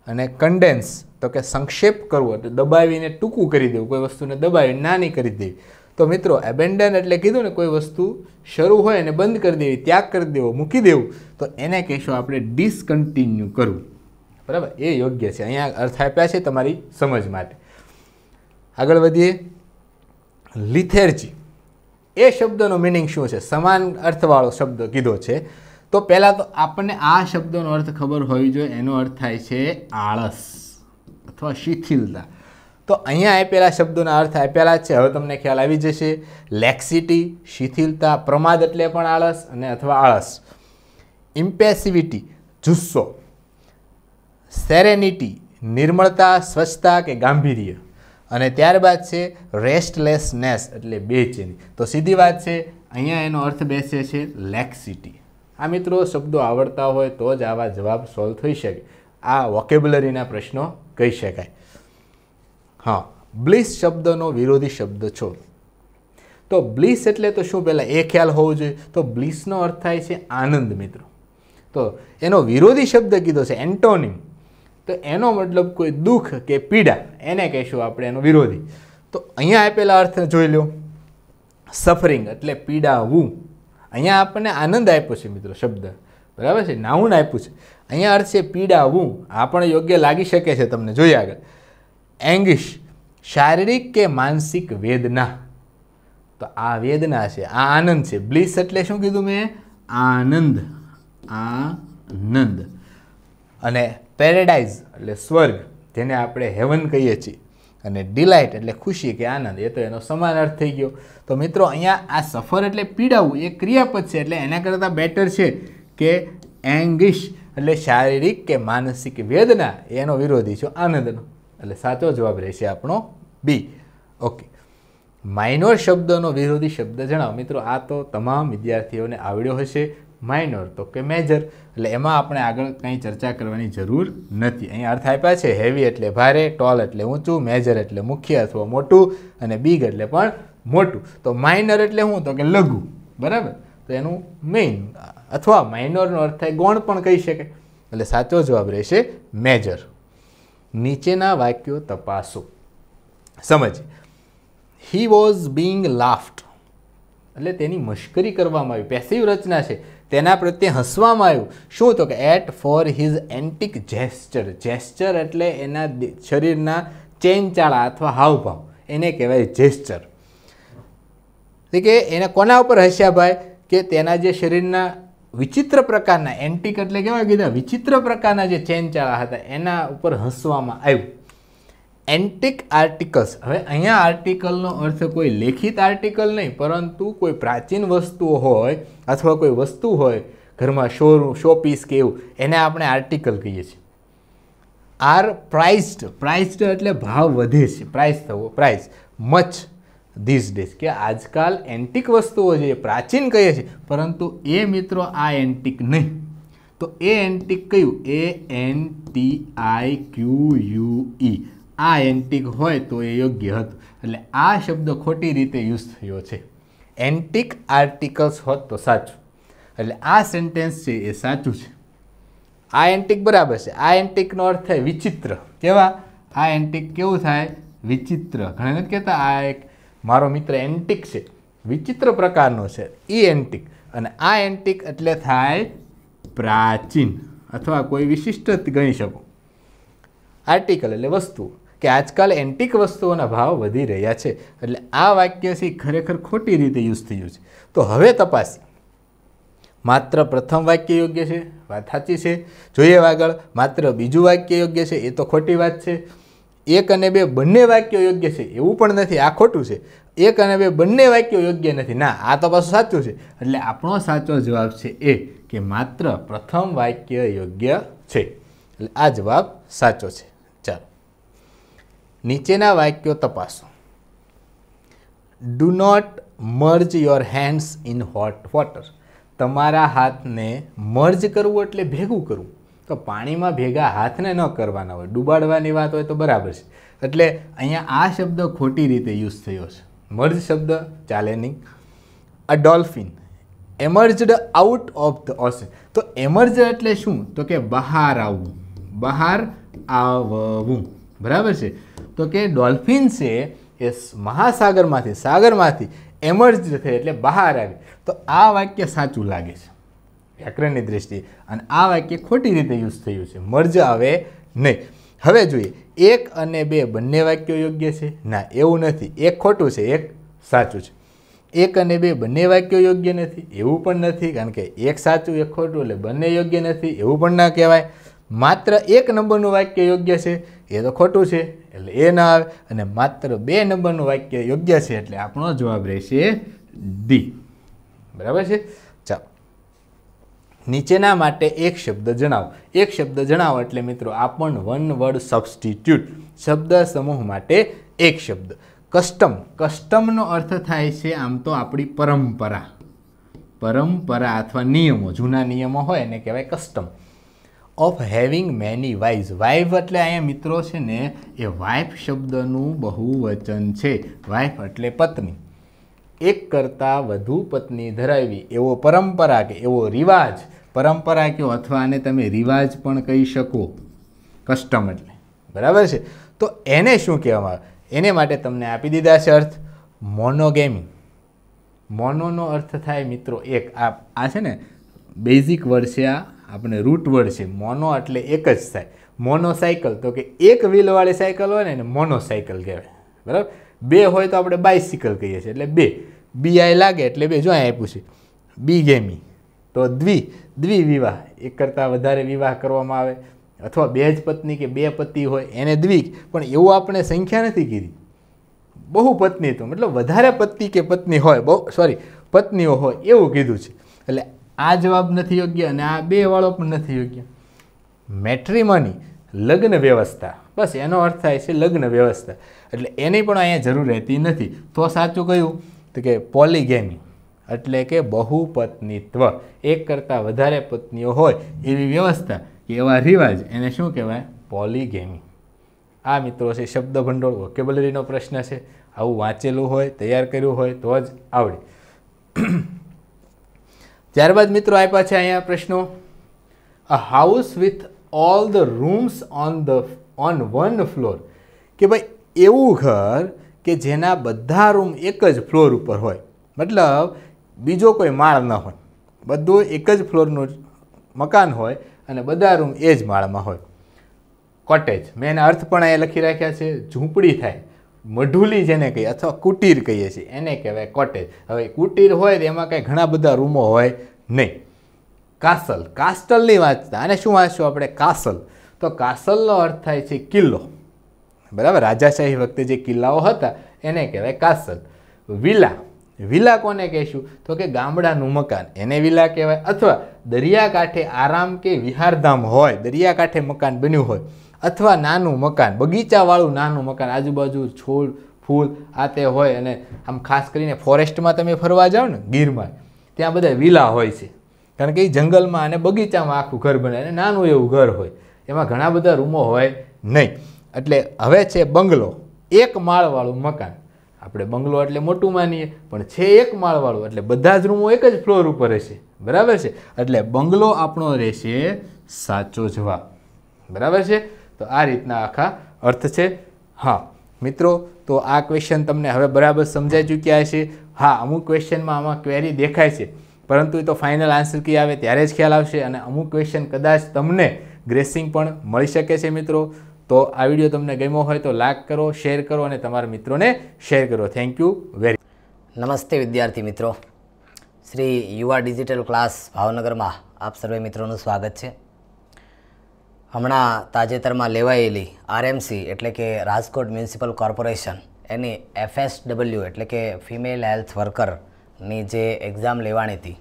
અને કન્ડેન્સ તો કે સંક્ષેપ કરવો એટલે દબાવીને ટૂંકું કરી દેવું કોઈ વસ્તુને દબાવીને નાની કરી દેવી તો મિત્રો એબેન્ડન એટલે કીધું ને કોઈ વસ્તુ શરૂ હોય અને બંધ કરી દેવી ત્યાગ કરી દેવો મૂકી દેવું તો એને કહેશું આપણે ડિસકન્ટિન્યુ કરવું બરાબર એ યોગ્ય છે અહીંયા અર્થ આપ્યા છે તમારી સમજ માટે આગળ વધીએ લિથેરજી એ શબ્દનો મિનિંગ શું છે સમાન અર્થવાળો શબ્દ કીધો છે તો પહેલાં તો આપણને આ શબ્દોનો અર્થ ખબર હોવી જોઈએ એનો અર્થ થાય છે આળસ અથવા શિથિલતા તો અહીંયા એ પહેલાં શબ્દોના અર્થ આપેલા છે હવે તમને ખ્યાલ આવી જશે લેક્સિટી શિથિલતા પ્રમાદ એટલે પણ આળસ અને અથવા આળસ ઇમ્પેસિવિટી જુસ્સો સેરેનિટી નિર્મળતા સ્વચ્છતા કે ગાંભીર્ય અને ત્યારબાદ છે રેસ્ટલેસનેસ એટલે બેચેની તો સીધી વાત છે અહીંયા એનો અર્થ બેસે છે લેક્સિટી આ મિત્રો શબ્દો આવડતા હોય તો જ આવા જવાબ સોલ્વ થઈ શકે આ વોકેબ્યુલરીના પ્રશ્નો કહી શકાય હા બ્લિસ શબ્દનો વિરોધી શબ્દ છો તો બ્લિસ એટલે તો શું પહેલાં એ ખ્યાલ હોવો જોઈએ તો બ્લિસનો અર્થ થાય છે આનંદ મિત્રો તો એનો વિરોધી શબ્દ કીધો છે એન્ટોનિમ તો એનો મતલબ કોઈ દુઃખ કે પીડા એને કહીશું આપણે એનો વિરોધી તો અહીંયા આપેલા અર્થ જોઈ લો સફરિંગ એટલે પીડાવું અહીંયા આપણને આનંદ આપ્યો છે મિત્રો શબ્દ બરાબર છે નાઉન આપ્યું છે અહીંયા અર્થ છે પીડાવવું આ પણ યોગ્ય લાગી શકે છે તમને જોઈએ આગળ એંગિશ શારીરિક કે માનસિક વેદના તો આ વેદના છે આ આનંદ છે બ્લિસ એટલે શું કીધું મેં આનંદ આનંદ અને પેરેડાઇઝ એટલે સ્વર્ગ જેને આપણે હેવન કહીએ છીએ અને ડિલાઇટ એટલે ખુશી કે આનંદ એ તો એનો સમાન અર્થ થઈ ગયો તો મિત્રો અહીંયા આ સફર એટલે પીડાવવું એ ક્રિયાપદ છે એટલે એના કરતાં બેટર છે કે એંગિશ એટલે શારીરિક કે માનસિક વેદના એનો વિરોધી છે આનંદનો એટલે સાચો જવાબ રહેશે આપણો બી ઓકે માઇનોર શબ્દનો વિરોધી શબ્દ જણાવો મિત્રો આ તો તમામ વિદ્યાર્થીઓને આવડ્યો હશે માઇનોર તો કે મેજર એટલે એમાં આપણે આગળ કંઈ ચર્ચા કરવાની જરૂર નથી અહીં અર્થ આપ્યા છે હેવી એટલે ભારે ટોલ એટલે ઊંચું મેજર એટલે મુખ્ય અથવા મોટું અને બીગ એટલે પણ મોટું તો માઇનર એટલે શું તો કે લઘુ બરાબર તો એનું મેઇન અથવા માઇનરનો અર્થ થાય ગૌણ પણ કહી શકે એટલે સાચો જવાબ રહેશે મેજર નીચેના વાક્યો તપાસો સમજ હી વોઝ બિંગ લાફ્ટ એટલે તેની મશ્કરી કરવામાં આવી પેસિવ રચના છે તેના પ્રત્યે હસવામાં આવ્યું શું તો કે at for his antic gesture gesture એટલે એના શરીરના ચેનચાળા અથવા હાવભાવ એને કહેવાય જેસ્ચર તે કે એને કોના ઉપર હસ્યા ભાઈ કે તેના જે શરીરના વિચિત્ર પ્રકારના એન્ટિક એટલે કેવા કીધા વિચિત્ર પ્રકારના જે ચેન ચાળા હતા એના ઉપર હસવામાં આવ્યું એન્ટિક આર્ટિકલ્સ હવે અહીંયા આર્ટિકલનો અર્થ કોઈ લેખિત આર્ટિકલ નહીં પરંતુ કોઈ પ્રાચીન વસ્તુઓ હોય અથવા કોઈ વસ્તુ હોય ઘરમાં શોરૂમ શોપીસ કે એવું એને આપણે આર્ટિકલ કહીએ છીએ આર પ્રાઇસ્ડ પ્રાઇસ્ડ એટલે ભાવ વધે છે પ્રાઇઝ થવો પ્રાઇઝ મચ ધીસ ડેઝ કે આજકાલ એન્ટિક વસ્તુઓ જે પ્રાચીન કહીએ છીએ પરંતુ એ મિત્રો આ એન્ટિક નહીં તો એ એન્ટિક કયું એ N T I Q U E આ એન્ટિક હોય તો એ યોગ્ય હતું એટલે આ શબ્દ ખોટી રીતે યુઝ થયો છે એન્ટિક આર્ટિકલ્સ હોત તો સાચું એટલે આ સેન્ટેન્સ છે એ સાચું છે આ એન્ટિક બરાબર છે આ એન્ટિકનો અર્થ થાય વિચિત્ર કેવા આ એન્ટિક કેવું થાય વિચિત્ર ઘણા નથી કહેતા આ એક મારો મિત્ર એન્ટિક છે વિચિત્ર પ્રકારનો છે એ એન્ટિક અને આ એન્ટિક એટલે થાય પ્રાચીન અથવા કોઈ વિશિષ્ટ ગણી શકો આર્ટિકલ એટલે વસ્તુ કે આજકાલ એન્ટિક વસ્તુઓના ભાવ વધી રહ્યા છે એટલે આ વાક્ય છે ખરેખર ખોટી રીતે યુઝ થયું છે તો હવે તપાસ માત્ર પ્રથમ વાક્ય યોગ્ય છે વાત સાચી છે જોઈએ આગળ માત્ર બીજું વાક્ય યોગ્ય છે એ તો ખોટી વાત છે એક અને બે બંને વાક્યો યોગ્ય છે એવું પણ નથી આ ખોટું છે એક અને બે બંને વાક્યો યોગ્ય નથી ના આ તો પાછું સાચું છે એટલે આપણો સાચો જવાબ છે એ કે માત્ર પ્રથમ વાક્ય યોગ્ય છે એટલે આ જવાબ સાચો છે ચાલો નીચેના વાક્યો તપાસો do not merge your hands in hot water તમારા હાથને મર્જ કરવું એટલે ભેગું કરવું તો પાણીમાં ભેગા હાથને ન કરવાના હોય ડૂબાડવાની વાત હોય તો બરાબર છે એટલે અહીંયા આ શબ્દ ખોટી રીતે યુઝ થયો છે મર્જ શબ્દ ચાલે નહીં a dolphin emerged out of the ocean તો એમર્જ એટલે શું તો કે બહાર આવવું બહાર આવવું બરાબર છે તો કે ડોલ્ફિન છે એ મહાસાગરમાંથી સાગરમાંથી એમર્જ થઈ એટલે બહાર આવી તો આ વાક્ય સાચું લાગે છે વ્યાકરણની દ્રષ્ટિએ અને આ વાક્ય ખોટી રીતે યુઝ થયું છે મર્જ આવે નહીં હવે જોઈએ એક અને બે બંને વાક્યો યોગ્ય છે ના એવું નથી એક ખોટું છે એક સાચું છે એક અને બે બંને વાક્યો યોગ્ય નથી એવું પણ નથી કારણ કે એક સાચું એક ખોટું એટલે બંને યોગ્ય નથી એવું પણ ના કહેવાય માત્ર એક નંબરનું વાક્ય યોગ્ય છે એ તો ખોટું છે એટલે એ ના આવે અને માત્ર બે નંબરનું વાક્ય યોગ્ય છે એટલે આપણો જવાબ રહેશે ડી બરાબર છે નીચેના માટે એક શબ્દ જણાવો એક શબ્દ જણાવો એટલે મિત્રો આ પણ વન વર્ડ સબસ્ટિટ્યૂટ શબ્દ સમૂહ માટે એક શબ્દ કસ્ટમ કસ્ટમનો અર્થ થાય છે આમ તો આપણી પરંપરા પરંપરા અથવા નિયમો જૂના નિયમો હોય એને કહેવાય custom of having many wise wife એટલે અહીંયા મિત્રો છે ને એ વાઇફ શબ્દનું બહુવચન છે વાઇફ એટલે પત્ની એક કરતાં વધુ પત્ની ધરાવી એવો પરંપરા કે એવો રિવાજ પરંપરા કહો અથવા આને તમે રિવાજ પણ કહી શકો કસ્ટમ એટલે બરાબર છે તો એને શું કહેવામાં આવે એને માટે તમને આપી દીધા છે અર્થ મોનોગેમી મોનોનો અર્થ થાય મિત્રો એક આ આ છે ને બેઝિક વર્ડ છે આ આપણે રૂટ વર્ડ છે મોનો એટલે એક જ થાય મોનોસાયકલ તો કે એક વ્હીલવાળી સાયકલ હોય ને એને મોનોસાયકલ કહેવાય બરાબર બે હોય તો આપણે બાયસિકલ કહીએ છીએ એટલે બે બી આઈ લાગે એટલે બે જો આપ્યું છે બી ગેમી તો દ્વિ દ્વિવિવાહ એક કરતાં વધારે વિવાહ કરવામાં આવે અથવા બે જ પત્ની કે બે પતિ હોય એને દ્વિ પણ એવું આપણે સંખ્યા નથી કીધી બહુ પત્ની તો મતલબ વધારે પતિ કે પત્ની હોય બહુ સોરી પત્નીઓ હોય એવું કીધું છે એટલે આ જવાબ નથી યોગ્ય અને આ બે વાળો પણ નથી યોગ્ય મેટ્રીમની લગ્ન વ્યવસ્થા બસ એનો અર્થ થાય છે લગ્ન વ્યવસ્થા એટલે એની પણ અહીંયા જરૂર રહેતી નથી તો સાચું કહ્યું તો કે પોલીગેમી એટલે કે બહુપત્નીત્વ એક કરતાં વધારે પત્નીઓ હોય એવી વ્યવસ્થા કે એવા રિવાજ એને શું કહેવાય પોલીગેમી આ મિત્રો છે શબ્દભંડોળ વોકેબલરીનો પ્રશ્ન છે આવું વાંચેલું હોય તૈયાર કર્યું હોય તો જ આવડે ત્યારબાદ મિત્રો આપ્યા છે અહીંયા પ્રશ્નો a house with all the rooms on the on one floor કે ભાઈ એવું ઘર કે જેના બધા રૂમ એક જ ફ્લોર ઉપર હોય મતલબ બીજો કોઈ માળ ન હોય બધું એક જ ફ્લોરનું મકાન હોય અને બધા રૂમ એ જ માળમાં હોય કોટેજ મેં એના અર્થ પણ એ લખી રાખ્યા છે ઝૂંપડી થાય મઢુલી જેને કહીએ અથવા કુટીર કહીએ છીએ એને કહેવાય કોટેજ હવે કુટીર હોય તો એમાં કંઈ ઘણા બધા રૂમો હોય નહીં કાસલ કાસ્ટલની વાંચતા અને શું વાંચશું આપણે કાસલ તો કાસલનો અર્થ થાય છે કિલ્લો બરાબર રાજાશાહી વખતે જે કિલ્લાઓ હતા એને કહેવાય કાસલ વિલા વિલા કોને કહેશું તો કે ગામડાનું મકાન એને વિલા કહેવાય અથવા દરિયાકાંઠે આરામ કે વિહારધામ હોય દરિયાકાંઠે મકાન બન્યું હોય અથવા નાનું મકાન બગીચાવાળું નાનું મકાન આજુબાજુ છોડ ફૂલ આ તે હોય અને આમ ખાસ કરીને ફોરેસ્ટમાં તમે ફરવા જાઓ ને ગીરમાં ત્યાં બધા વિલા હોય છે કારણ કે એ જંગલમાં અને બગીચામાં આખું ઘર બને અને નાનું એવું ઘર હોય એમાં ઘણા બધા રૂમો હોય નહીં એટલે હવે છે બંગલો એક માળવાળું મકાન આપણે બંગલો એટલે મોટું માનીએ પણ છે એક માળવાળું એટલે બધા જ રૂમો એક જ ફ્લોર ઉપર રહેશે બરાબર છે એટલે બંગલો આપણો રહેશે સાચો જવાબ બરાબર છે તો આ રીતના આખા અર્થ છે હા મિત્રો તો આ ક્વેશ્ચન તમને હવે બરાબર સમજાઈ ચૂક્યા છે હા અમુક ક્વેશ્ચનમાં આમાં ક્વેરી દેખાય છે પરંતુ એ તો ફાઇનલ આન્સર કી આવે ત્યારે જ ખ્યાલ આવશે અને અમુક ક્વેશ્ચન કદાચ તમને ગ્રેસિંગ પણ મળી શકે છે મિત્રો તો આ વિડીયો તમને ગમ્યો હોય તો લાઇક કરો શેર કરો અને તમારા મિત્રોને શેર કરો થેન્ક યુ વેરી નમસ્તે વિદ્યાર્થી મિત્રો શ્રી યુવા ડિજિટલ ક્લાસ ભાવનગરમાં આપ સર્વે મિત્રોનું સ્વાગત છે હમણાં તાજેતરમાં લેવાયેલી આરએમસી એટલે કે રાજકોટ મ્યુનિસિપલ કોર્પોરેશન એની એફએસડબલ્યુ એટલે કે ફિમેલ હેલ્થ વર્કરની જે એક્ઝામ લેવાની હતી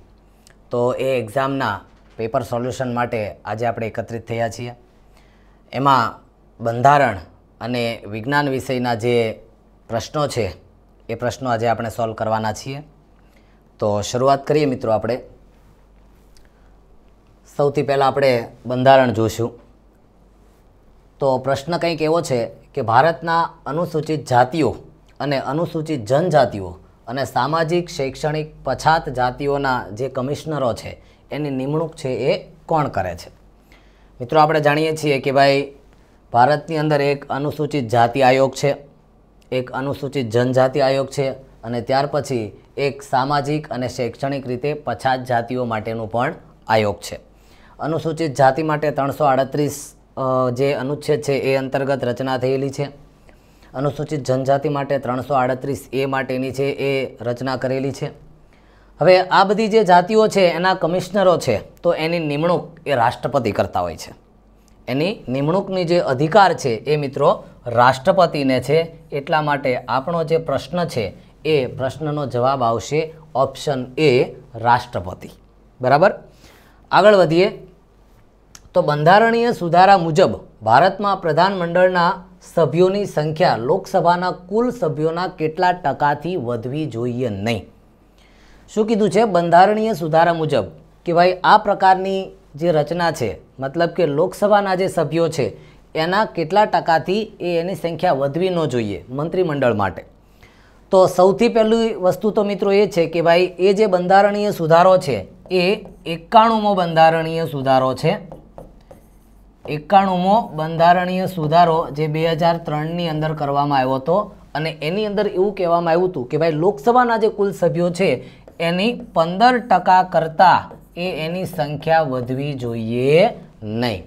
તો એ એક્ઝામના પેપર સોલ્યુશન માટે આજે આપણે એકત્રિત થયા છીએ એમાં બંધારણ અને વિજ્ઞાન વિષયના જે પ્રશ્નો છે એ પ્રશ્નો આજે આપણે સોલ્વ કરવાના છીએ તો શરૂઆત કરીએ મિત્રો આપણે સૌથી પહેલાં આપણે બંધારણ જોશું તો પ્રશ્ન કંઈક એવો છે કે ભારતના અનુસૂચિત જાતિઓ અને અનુસૂચિત જનજાતિઓ અને સામાજિક શૈક્ષણિક પછાત જાતિઓના જે કમિશનરો છે એની નિમણૂક છે એ કોણ કરે છે મિત્રો આપણે જાણીએ છીએ કે ભાઈ ભારતની અંદર એક અનુસૂચિત જાતિ આયોગ છે એક અનુસૂચિત જનજાતિ આયોગ છે અને ત્યાર પછી એક સામાજિક અને શૈક્ષણિક રીતે પછાત જાતિઓ માટેનું પણ આયોગ છે અનુસૂચિત જાતિ માટે ત્રણસો આડત્રીસ જે અનુચ્છેદ છે એ અંતર્ગત રચના થયેલી છે અનુસૂચિત જનજાતિ માટે ત્રણસો આડત્રીસ એ માટેની છે એ રચના કરેલી છે હવે આ બધી જે જાતિઓ છે એના કમિશનરો છે તો એની નિમણૂક એ રાષ્ટ્રપતિ કરતા હોય છે એની નિમણૂકની જે અધિકાર છે એ મિત્રો રાષ્ટ્રપતિને છે એટલા માટે આપણો જે પ્રશ્ન છે એ પ્રશ્નનો જવાબ આવશે ઓપ્શન એ રાષ્ટ્રપતિ બરાબર આગળ વધીએ તો બંધારણીય સુધારા મુજબ ભારતમાં પ્રધાનમંડળના સભ્યોની સંખ્યા લોકસભાના કુલ સભ્યોના કેટલા ટકાથી વધવી જોઈએ નહીં શું કીધું છે બંધારણીય સુધારા મુજબ કે ભાઈ આ પ્રકારની જે રચના છે મતલબ કે લોકસભાના જે સભ્યો છે એના કેટલા ટકાથી એ એની સંખ્યા વધવી ન જોઈએ મંત્રીમંડળ માટે તો સૌથી પહેલું વસ્તુ તો મિત્રો એ છે કે ભાઈ એ જે બંધારણીય સુધારો છે એ એકાણુંમો બંધારણીય સુધારો છે એકાણુંમો બંધારણીય સુધારો જે બે હજાર ત્રણની અંદર કરવામાં આવ્યો હતો અને એની અંદર એવું કહેવામાં આવ્યું હતું કે ભાઈ લોકસભાના જે કુલ સભ્યો છે એની પંદર ટકા કરતાં એ એની સંખ્યા વધવી જોઈએ નહીં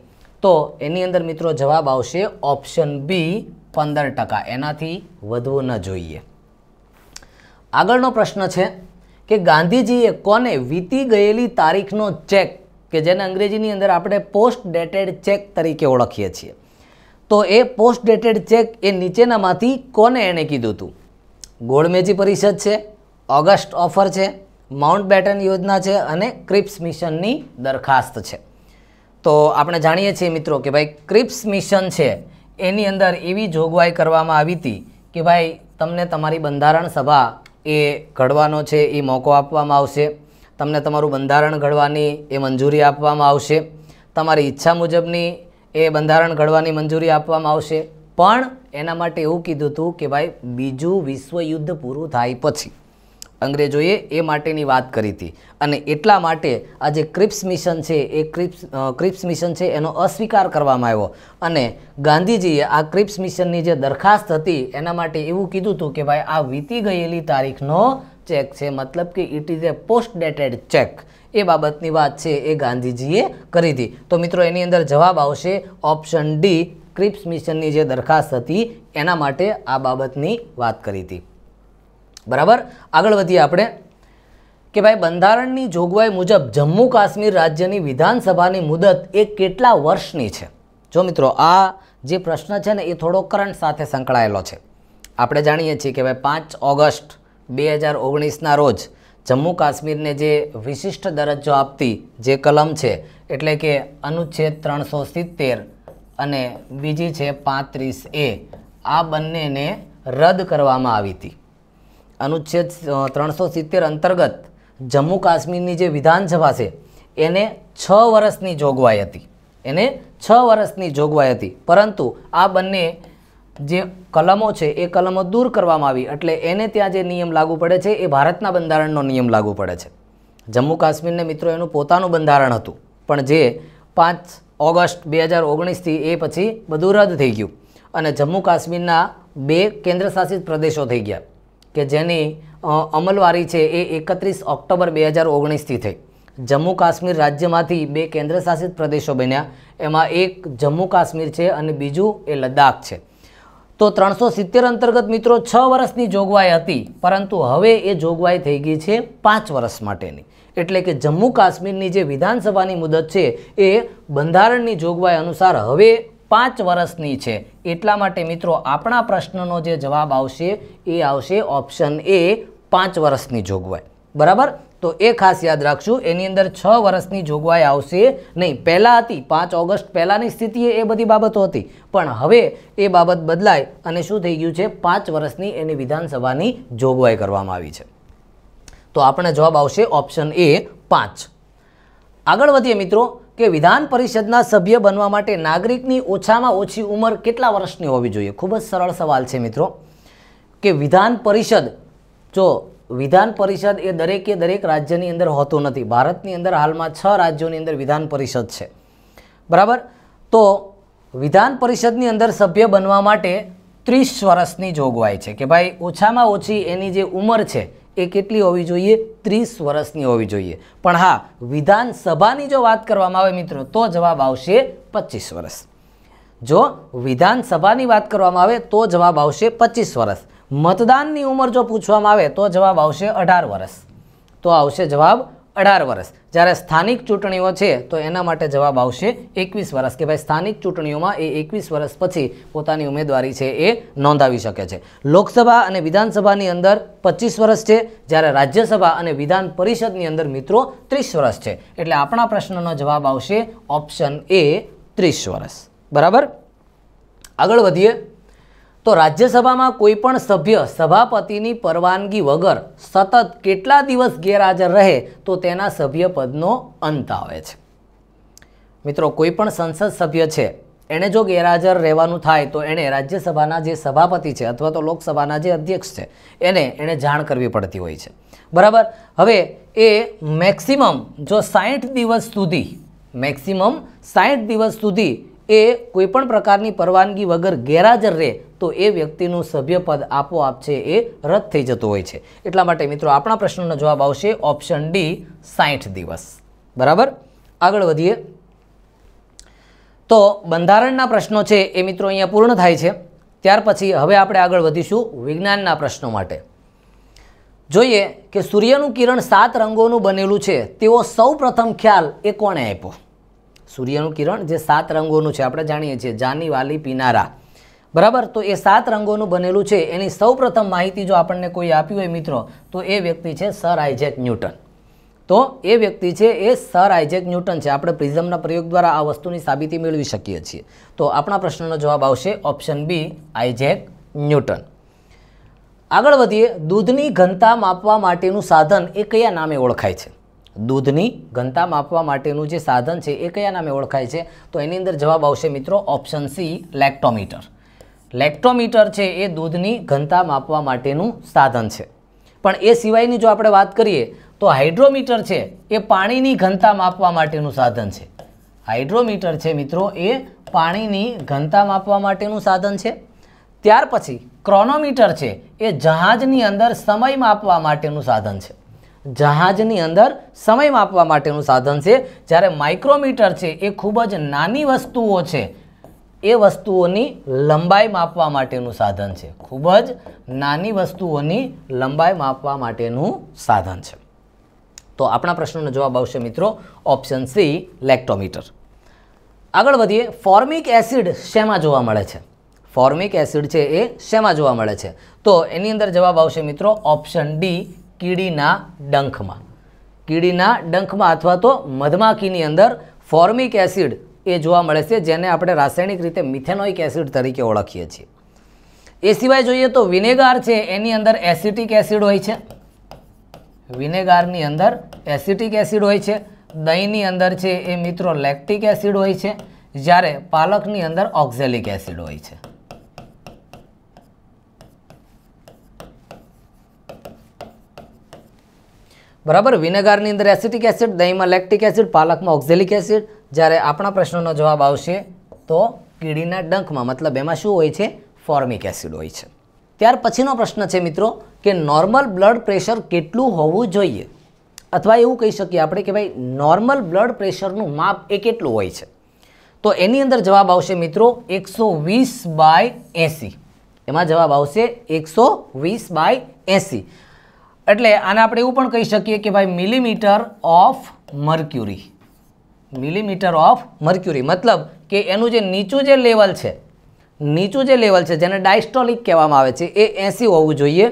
તો એની અંદર મિત્રો જવાબ આવશે ઓપ્શન બી પંદર ટકા એનાથી વધવું ન જોઈએ આગળનો પ્રશ્ન છે કે ગાંધીજીએ કોને વીતી ગયેલી તારીખનો ચેક કે જેને અંગ્રેજીની અંદર આપણે પોસ્ટ ડેટેડ ચેક તરીકે ઓળખીએ છીએ તો એ પોસ્ટ ડેટેડ ચેક એ નીચેનામાંથી કોને એણે કીધું હતું ગોળમેજી પરિષદ છે ઓગસ્ટ ઓફર છે માઉન્ટ બેટન યોજના છે અને ક્રિપ્સ મિશનની દરખાસ્ત છે તો આપણે જાણીએ છીએ મિત્રો કે ભાઈ ક્રિપ્સ મિશન છે એની અંદર એવી જોગવાઈ કરવામાં આવી હતી કે ભાઈ તમને તમારી બંધારણ સભા એ ઘડવાનો છે એ મોકો આપવામાં આવશે તમને તમારું બંધારણ ઘડવાની એ મંજૂરી આપવામાં આવશે તમારી ઈચ્છા મુજબની એ બંધારણ ઘડવાની મંજૂરી આપવામાં આવશે પણ એના માટે એવું કીધું હતું કે ભાઈ બીજું વિશ્વયુદ્ધ પૂરું થાય પછી અંગ્રેજોએ એ માટેની વાત કરી હતી અને એટલા માટે આ જે ક્રિપ્સ મિશન છે એ ક્રિપ્સ ક્રિપ્સ મિશન છે એનો અસ્વીકાર કરવામાં આવ્યો અને ગાંધીજીએ આ ક્રિપ્સ મિશનની જે દરખાસ્ત હતી એના માટે એવું કીધું હતું કે ભાઈ આ વીતી ગયેલી તારીખનો ચેક છે મતલબ કે it is a post dated cheque એ બાબતની વાત છે એ ગાંધીજીએ કરી હતી તો મિત્રો એની અંદર જવાબ આવશે ઓપ્શન ડી ક્રિપ્સ મિશનની જે દરખાસ્ત હતી એના માટે આ બાબતની વાત કરી હતી બરાબર આગળ વધીએ આપણે કે ભાઈ બંધારણની જોગવાઈ મુજબ જમ્મુ કાશ્મીર રાજ્યની વિધાનસભાની મુદત એ કેટલા વર્ષની છે જો મિત્રો આ જે પ્રશ્ન છે ને એ થોડો કરંટ સાથે સંકળાયેલો છે આપણે જાણીએ છીએ કે ભાઈ પાંચ ઓગસ્ટ બે હજાર ઓગણીસના રોજ જમ્મુ કાશ્મીરને જે વિશિષ્ટ દરજ્જો આપતી જે કલમ છે એટલે કે અનુચ્છેદ ત્રણસો સિત્તેર અને બીજી છે પાંત્રીસ એ આ બંનેને રદ કરવામાં આવી હતી અનુચ્છેદ ત્રણસો સિત્તેર અંતર્ગત જમ્મુ કાશ્મીરની જે વિધાનસભા છે એને છ વર્ષની જોગવાઈ હતી એને છ વર્ષની જોગવાઈ હતી પરંતુ આ બંને જે કલમો છે એ કલમો દૂર કરવામાં આવી એટલે એને ત્યાં જે નિયમ લાગુ પડે છે એ ભારતના બંધારણનો નિયમ લાગુ પડે છે જમ્મુ કાશ્મીરને મિત્રો એનું પોતાનું બંધારણ હતું પણ જે પાંચ ઓગસ્ટ બે હજાર ઓગણીસથી એ પછી બધું રદ થઈ ગયું અને જમ્મુ કાશ્મીરના બે કેન્દ્રશાસિત પ્રદેશો થઈ ગયા કે જેની અમલવારી છે એ એકત્રીસ ઓક્ટોબર બે હજાર ઓગણીસથી થઈ જમ્મુ કાશ્મીર રાજ્યમાંથી બે કેન્દ્રશાસિત પ્રદેશો બન્યા એમાં એક જમ્મુ કાશ્મીર છે અને બીજું એ લદ્દાખ છે તો ત્રણસો સિત્તેર અંતર્ગત મિત્રો છ વર્ષની જોગવાઈ હતી પરંતુ હવે એ જોગવાઈ થઈ ગઈ છે પાંચ વર્ષ માટેની એટલે કે જમ્મુ કાશ્મીરની જે વિધાનસભાની મુદત છે એ બંધારણની જોગવાઈ અનુસાર હવે પાંચ વર્ષની છે એટલા માટે મિત્રો આપણા પ્રશ્નનો જે જવાબ આવશે એ આવશે ઓપ્શન એ પાંચ વર્ષની જોગવાઈ બરાબર તો એ ખાસ યાદ રાખશું એની અંદર છ વર્ષની જોગવાઈ આવશે નહીં પહેલાં હતી પાંચ ઓગસ્ટ પહેલાંની સ્થિતિ એ બધી બાબતો હતી પણ હવે એ બાબત બદલાય અને શું થઈ ગયું છે પાંચ વર્ષની એની વિધાનસભાની જોગવાઈ કરવામાં આવી છે તો આપણે જવાબ આવશે ઓપ્શન એ પાંચ આગળ વધીએ મિત્રો કે વિધાન પરિષદના સભ્ય બનવા માટે નાગરિકની ઓછામાં ઓછી ઉંમર કેટલા વર્ષની હોવી જોઈએ ખૂબ જ સરળ સવાલ છે મિત્રો કે વિધાન પરિષદ જો વિધાન પરિષદ એ દરેકે દરેક રાજ્યની અંદર હોતું નથી ભારતની અંદર હાલમાં છ રાજ્યોની અંદર વિધાન પરિષદ છે બરાબર તો વિધાન પરિષદની અંદર સભ્ય બનવા માટે ત્રીસ વર્ષની જોગવાઈ છે કે ભાઈ ઓછામાં ઓછી એની જે ઉંમર છે એ કેટલી હોવી જોઈએ ત્રીસ વર્ષની હોવી જોઈએ પણ હા વિધાનસભાની જો વાત કરવામાં આવે મિત્રો તો જવાબ આવશે પચીસ વર્ષ જો વિધાનસભાની વાત કરવામાં આવે તો જવાબ આવશે પચીસ વર્ષ મતદાનની ઉંમર જો પૂછવામાં આવે તો જવાબ આવશે અઢાર વર્ષ તો આવશે જવાબ અઢાર વર્ષ જ્યારે સ્થાનિક ચૂંટણીઓ છે તો એના માટે જવાબ આવશે એકવીસ વર્ષ કે ભાઈ સ્થાનિક ચૂંટણીઓમાં એ એકવીસ વર્ષ પછી પોતાની ઉમેદવારી છે એ નોંધાવી શકે છે લોકસભા અને વિધાનસભાની અંદર પચીસ વર્ષ છે જ્યારે રાજ્યસભા અને વિધાન પરિષદની અંદર મિત્રો ત્રીસ વર્ષ છે એટલે આપણા પ્રશ્નનો જવાબ આવશે ઓપ્શન એ ત્રીસ વર્ષ બરાબર આગળ વધીએ તો રાજ્યસભામાં કોઈ પણ સભ્ય સભાપતિની પરવાનગી વગર સતત કેટલા દિવસ ગેરહાજર રહે તો તેના સભ્ય પદનો અંત આવે છે મિત્રો કોઈ પણ સંસદ સભ્ય છે એણે જો ગેરહાજર રહેવાનું થાય તો એણે રાજ્યસભાના જે સભાપતિ છે અથવા તો લોકસભાના જે અધ્યક્ષ છે એને એણે જાણ કરવી પડતી હોય છે બરાબર હવે એ મેક્સિમમ જો સાહીઠ દિવસ સુધી મેક્સિમમ સાહીઠ દિવસ સુધી એ કોઈપણ પ્રકારની પરવાનગી વગર ગેરહાજર રહે તો એ વ્યક્તિનું સભ્યપદ આપોઆપ છે એ રદ થઈ જતું હોય છે એટલા માટે મિત્રો આપણા પ્રશ્નનો જવાબ આવશે ઓપ્શન ડી સાઠ દિવસ બરાબર આગળ વધીએ તો બંધારણના પ્રશ્નો છે એ મિત્રો અહીંયા પૂર્ણ થાય છે ત્યાર પછી હવે આપણે આગળ વધીશું વિજ્ઞાનના પ્રશ્નો માટે જોઈએ કે સૂર્યનું કિરણ સાત રંગોનું બનેલું છે તેવો સૌ ખ્યાલ એ કોણે આપ્યો સૂર્યનું કિરણ જે સાત રંગોનું છે આપણે જાણીએ છીએ જાની વાલી પીનારા બરાબર તો એ સાત રંગોનું બનેલું છે એની સૌપ્રથમ માહિતી જો આપણને કોઈ આપી હોય મિત્રો તો એ વ્યક્તિ છે સર આઇઝેક ન્યૂટન તો એ વ્યક્તિ છે એ સર આઇઝેક ન્યૂટન છે આપણે પ્રિઝમના પ્રયોગ દ્વારા આ વસ્તુની સાબિતી મેળવી શકીએ છીએ તો આપણા પ્રશ્નનો જવાબ આવશે ઓપ્શન બી આઇઝેક ન્યૂટન આગળ વધીએ દૂધની ઘનતા માપવા માટેનું સાધન એ કયા નામે ઓળખાય છે દૂધની ઘનતા માપવા માટેનું જે સાધન છે એ કયા નામે ઓળખાય છે તો એની અંદર જવાબ આવશે મિત્રો ઓપ્શન સી લેક્ટોમીટર લેક્ટોમીટર છે એ દૂધની ઘનતા માપવા માટેનું સાધન છે પણ એ સિવાયની જો આપણે વાત કરીએ તો હાઇડ્રોમીટર છે એ પાણીની ઘનતા માપવા માટેનું સાધન છે હાઇડ્રોમીટર છે મિત્રો એ પાણીની ઘનતા માપવા માટેનું સાધન છે ત્યાર પછી ક્રોનોમીટર છે એ જહાજની અંદર સમય માપવા માટેનું સાધન છે જહાજની અંદર સમય માપવા માટેનું સાધન છે જ્યારે માઇક્રોમીટર છે એ ખૂબ જ નાની વસ્તુઓ છે એ વસ્તુઓની લંબાઈ માપવા માટેનું સાધન છે ખૂબ જ નાની વસ્તુઓની લંબાઈ માપવા માટેનું સાધન છે તો આપણા પ્રશ્નનો જવાબ આવશે મિત્રો ઓપ્શન સી લેક્ટોમીટર આગળ વધીએ ફોર્મિક એસિડ શેમાં જોવા મળે છે ફોર્મિક એસિડ છે એ શેમાં જોવા મળે છે તો એની અંદર જવાબ આવશે મિત્રો ઓપ્શન ડી કીડીના ડંખમાં કીડીના ડંખમાં અથવા તો મધમાખીની અંદર ફોર્મિક એસિડ એ જોવા મળે છે જેને આપણે રાસાયણિક રીતે મિથેનોઇક એસિડ તરીકે ઓળખીએ છીએ એ સિવાય જોઈએ તો વિનેગાર છે એની અંદર એસિટિક એસિડ હોય છે વિનેગારની અંદર એસિટિક એસિડ હોય છે દહીંની અંદર છે એ મિત્રો લેક્ટિક એસિડ હોય છે જ્યારે પાલકની અંદર ઓક્ઝેલિક એસિડ હોય છે બરાબર વિનેગારની અંદર એસિટિક એસિડ દહીંમાં લેક્ટિક એસિડ પાલકમાં ઓક્ઝેલિક એસિડ જ્યારે આપણા પ્રશ્નોનો જવાબ આવશે તો કીડીના ડંખમાં મતલબ એમાં શું હોય છે ફોર્મિક એસિડ હોય છે ત્યાર પછીનો પ્રશ્ન છે મિત્રો કે નોર્મલ બ્લડ પ્રેશર કેટલું હોવું જોઈએ અથવા એવું કહી શકીએ આપણે કે ભાઈ નોર્મલ બ્લડ પ્રેશરનું માપ એ કેટલું હોય છે તો એની અંદર જવાબ આવશે મિત્રો એકસો વીસ બાય એંસી એમાં જવાબ આવશે એકસો વીસ બાય એંસી એટલે આને આપણે એવું પણ કહી શકીએ કે ભાઈ millimetre of mercury millimetre of mercury મતલબ કે એનું જે નીચું જે લેવલ છે નીચું જે લેવલ છે જેને ડાયસ્ટોલિક કહેવામાં આવે છે એ એંસી હોવું જોઈએ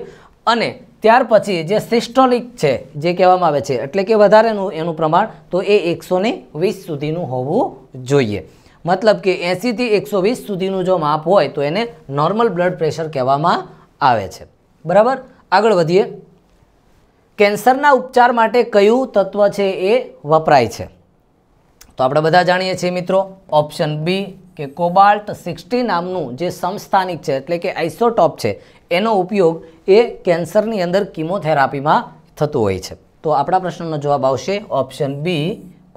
અને ત્યાર પછી જે સિસ્ટોલિક છે જે કહેવામાં આવે છે એટલે કે વધારેનું એનું પ્રમાણ તો એ એકસો વીસ સુધીનું હોવું જોઈએ મતલબ કે એંસીથી એકસો વીસ સુધીનું જો માપ હોય તો એને નોર્મલ બ્લડ પ્રેશર કહેવામાં આવે છે બરાબર આગળ વધીએ કેન્સરના ઉપચાર માટે કયું તત્વ છે એ વપરાય છે તો આપણે બધા જાણીએ છીએ મિત્રો ઓપ્શન બી કે કોબાલ્ટ સિક્સટી નામનું જે સમસ્થાનિક છે એટલે કે આઇસોટોપ છે એનો ઉપયોગ એ કેન્સરની અંદર કિમોથેરાપીમાં થતો હોય છે તો આપણા પ્રશ્નનો જવાબ આવશે ઓપ્શન બી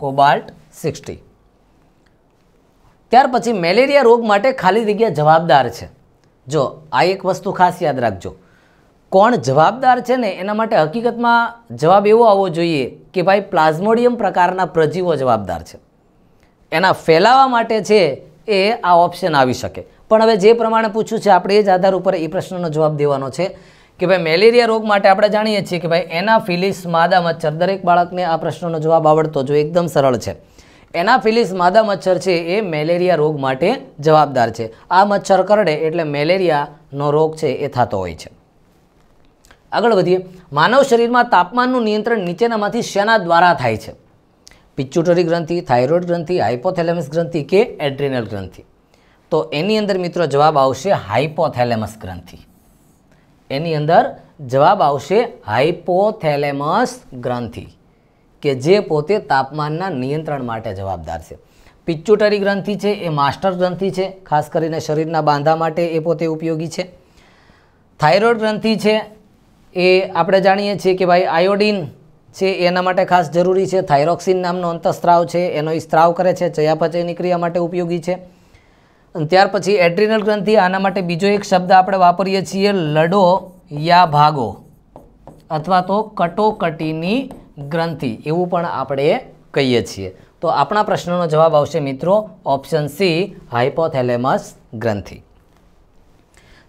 કોબાલ્ટ સિક્સટી ત્યાર પછી મેલેરિયા રોગ માટે ખાલી જગ્યા જવાબદાર છે જો આ એક વસ્તુ ખાસ યાદ રાખજો કોણ જવાબદાર છે ને એના માટે હકીકતમાં જવાબ એવો આવવો જોઈએ કે ભાઈ પ્લાઝ્મોડિયમ પ્રકારના પ્રજીવો જવાબદાર છે એના ફેલાવા માટે છે એ આ ઓપ્શન આવી શકે પણ હવે જે પ્રમાણે પૂછ્યું છે આપણે એ જ આધાર ઉપર એ પ્રશ્નનો જવાબ દેવાનો છે કે ભાઈ મેલેરિયા રોગ માટે આપણે જાણીએ છીએ કે ભાઈ એના ફિલિસ માદા મચ્છર દરેક બાળકને આ પ્રશ્નનો જવાબ આવડતો જો એકદમ સરળ છે એના એનાફિલિસ માદા મચ્છર છે એ મેલેરિયા રોગ માટે જવાબદાર છે આ મચ્છર કરડે એટલે મેલેરિયાનો રોગ છે એ થતો હોય છે આગળ વધીએ માનવ શરીરમાં તાપમાનનું નિયંત્રણ નીચેનામાંથી શેના દ્વારા થાય છે પિચ્યુટરી ગ્રંથિ થાઇરોઇડ ગ્રંથિ હાઇપોથેલેમસ ગ્રંથિ કે એડ્રિનલ ગ્રંથિ તો એની અંદર મિત્રો જવાબ આવશે હાઇપોથેલેમસ ગ્રંથિ એની અંદર જવાબ આવશે હાઇપોથેલેમસ ગ્રંથિ કે જે પોતે તાપમાનના નિયંત્રણ માટે જવાબદાર છે પિચ્યુટરી ગ્રંથિ છે એ માસ્ટર ગ્રંથિ છે ખાસ કરીને શરીરના બાંધા માટે એ પોતે ઉપયોગી છે થાઇરોઇડ ગ્રંથિ છે એ આપણે જાણીએ છીએ કે ભાઈ આયોડિન છે એના માટે ખાસ જરૂરી છે થાઇરોક્સિન નામનો અંતઃસ્ત્રાવ છે એનો એ સ્ત્રાવ કરે છે ચયાપચયની ક્રિયા માટે ઉપયોગી છે ત્યાર પછી એડ્રિનલ ગ્રંથિ આના માટે બીજો એક શબ્દ આપણે વાપરીએ છીએ લડો યા ભાગો અથવા તો કટોકટીની ગ્રંથિ એવું પણ આપણે કહીએ છીએ તો આપણા પ્રશ્નનો જવાબ આવશે મિત્રો ઓપ્શન સી હાઇપોથેલેમસ ગ્રંથિ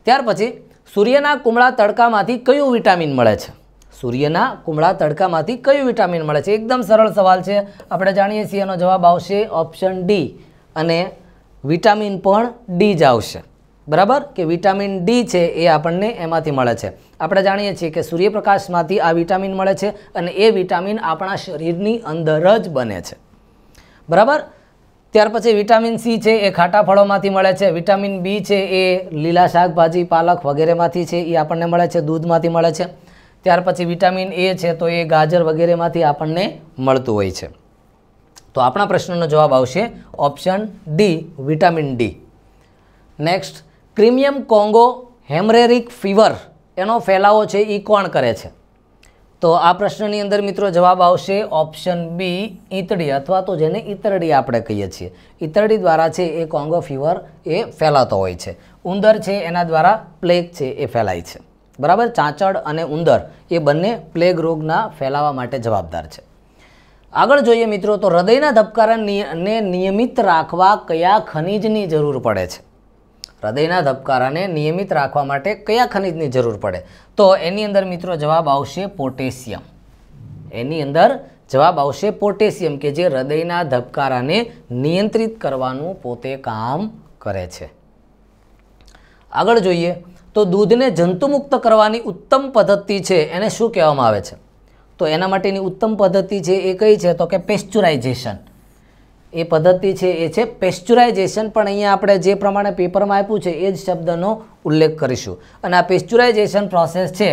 ત્યાર પછી સૂર્યના કુમળા તડકામાંથી કયું વિટામિન મળે છે સૂર્યના કુમળા તડકામાંથી કયું વિટામિન મળે છે એકદમ સરળ સવાલ છે આપણે જાણીએ છીએ એનો જવાબ આવશે ઓપ્શન ડી અને વિટામિન પણ ડી જ આવશે બરાબર કે વિટામિન ડી છે એ આપણને એમાંથી મળે છે આપણે જાણીએ છીએ કે સૂર્યપ્રકાશમાંથી આ વિટામિન મળે છે અને એ વિટામિન આપણા શરીરની અંદર જ બને છે બરાબર ત્યાર પછી વિટામિન સી છે એ ખાટા ફળોમાંથી મળે છે વિટામિન બી છે એ લીલા શાકભાજી પાલક વગેરેમાંથી છે એ આપણને મળે છે દૂધમાંથી મળે છે ત્યાર પછી વિટામિન એ છે તો એ ગાજર વગેરેમાંથી આપણને મળતું હોય છે તો આપણા પ્રશ્નનો જવાબ આવશે option D vitamin D next Crimean Congo haemorrhagic fever એનો ફેલાવો છે એ કોણ કરે છે તો આ પ્રશ્નની અંદર મિત્રો જવાબ આવશે ઓપ્શન બી ઈતડી અથવા તો જેને ઈતરડી આપણે કહીએ છીએ ઈતરડી દ્વારા છે એ કોંગો ફીવર એ ફેલાતો હોય છે ઉંદર છે એના દ્વારા પ્લેગ છે એ ફેલાય છે બરાબર ચાંચડ અને ઉંદર એ બંને પ્લેગ રોગના ફેલાવા માટે જવાબદાર છે આગળ જોઈએ મિત્રો તો હૃદયના ધબકારાને નિયમિત રાખવા કયા ખનિજની જરૂર પડે છે હૃદયના ધબકારાને નિયમિત રાખવા માટે કયા ખનિજની જરૂર પડે તો એની અંદર મિત્રો જવાબ આવશે પોટેશિયમ એની અંદર જવાબ આવશે પોટેશિયમ કે જે હૃદયના ધબકારાને નિયંત્રિત કરવાનું પોતે કામ કરે છે આગળ જોઈએ તો દૂધને જંતુમુક્ત કરવાની ઉત્તમ પદ્ધતિ છે એને શું કહેવામાં આવે છે તો એના માટેની ઉત્તમ પદ્ધતિ છે એ કઈ છે તો કે પેસ્ચ્યુરાઇઝેશન એ પદ્ધતિ છે એ છે પેસ્ચ્યુરાઇઝેશન પણ અહીંયા આપણે જે પ્રમાણે પેપરમાં આપ્યું છે એ જ શબ્દનો ઉલ્લેખ કરીશું અને આ પેસ્ચ્યુરાઇઝેશન પ્રોસેસ છે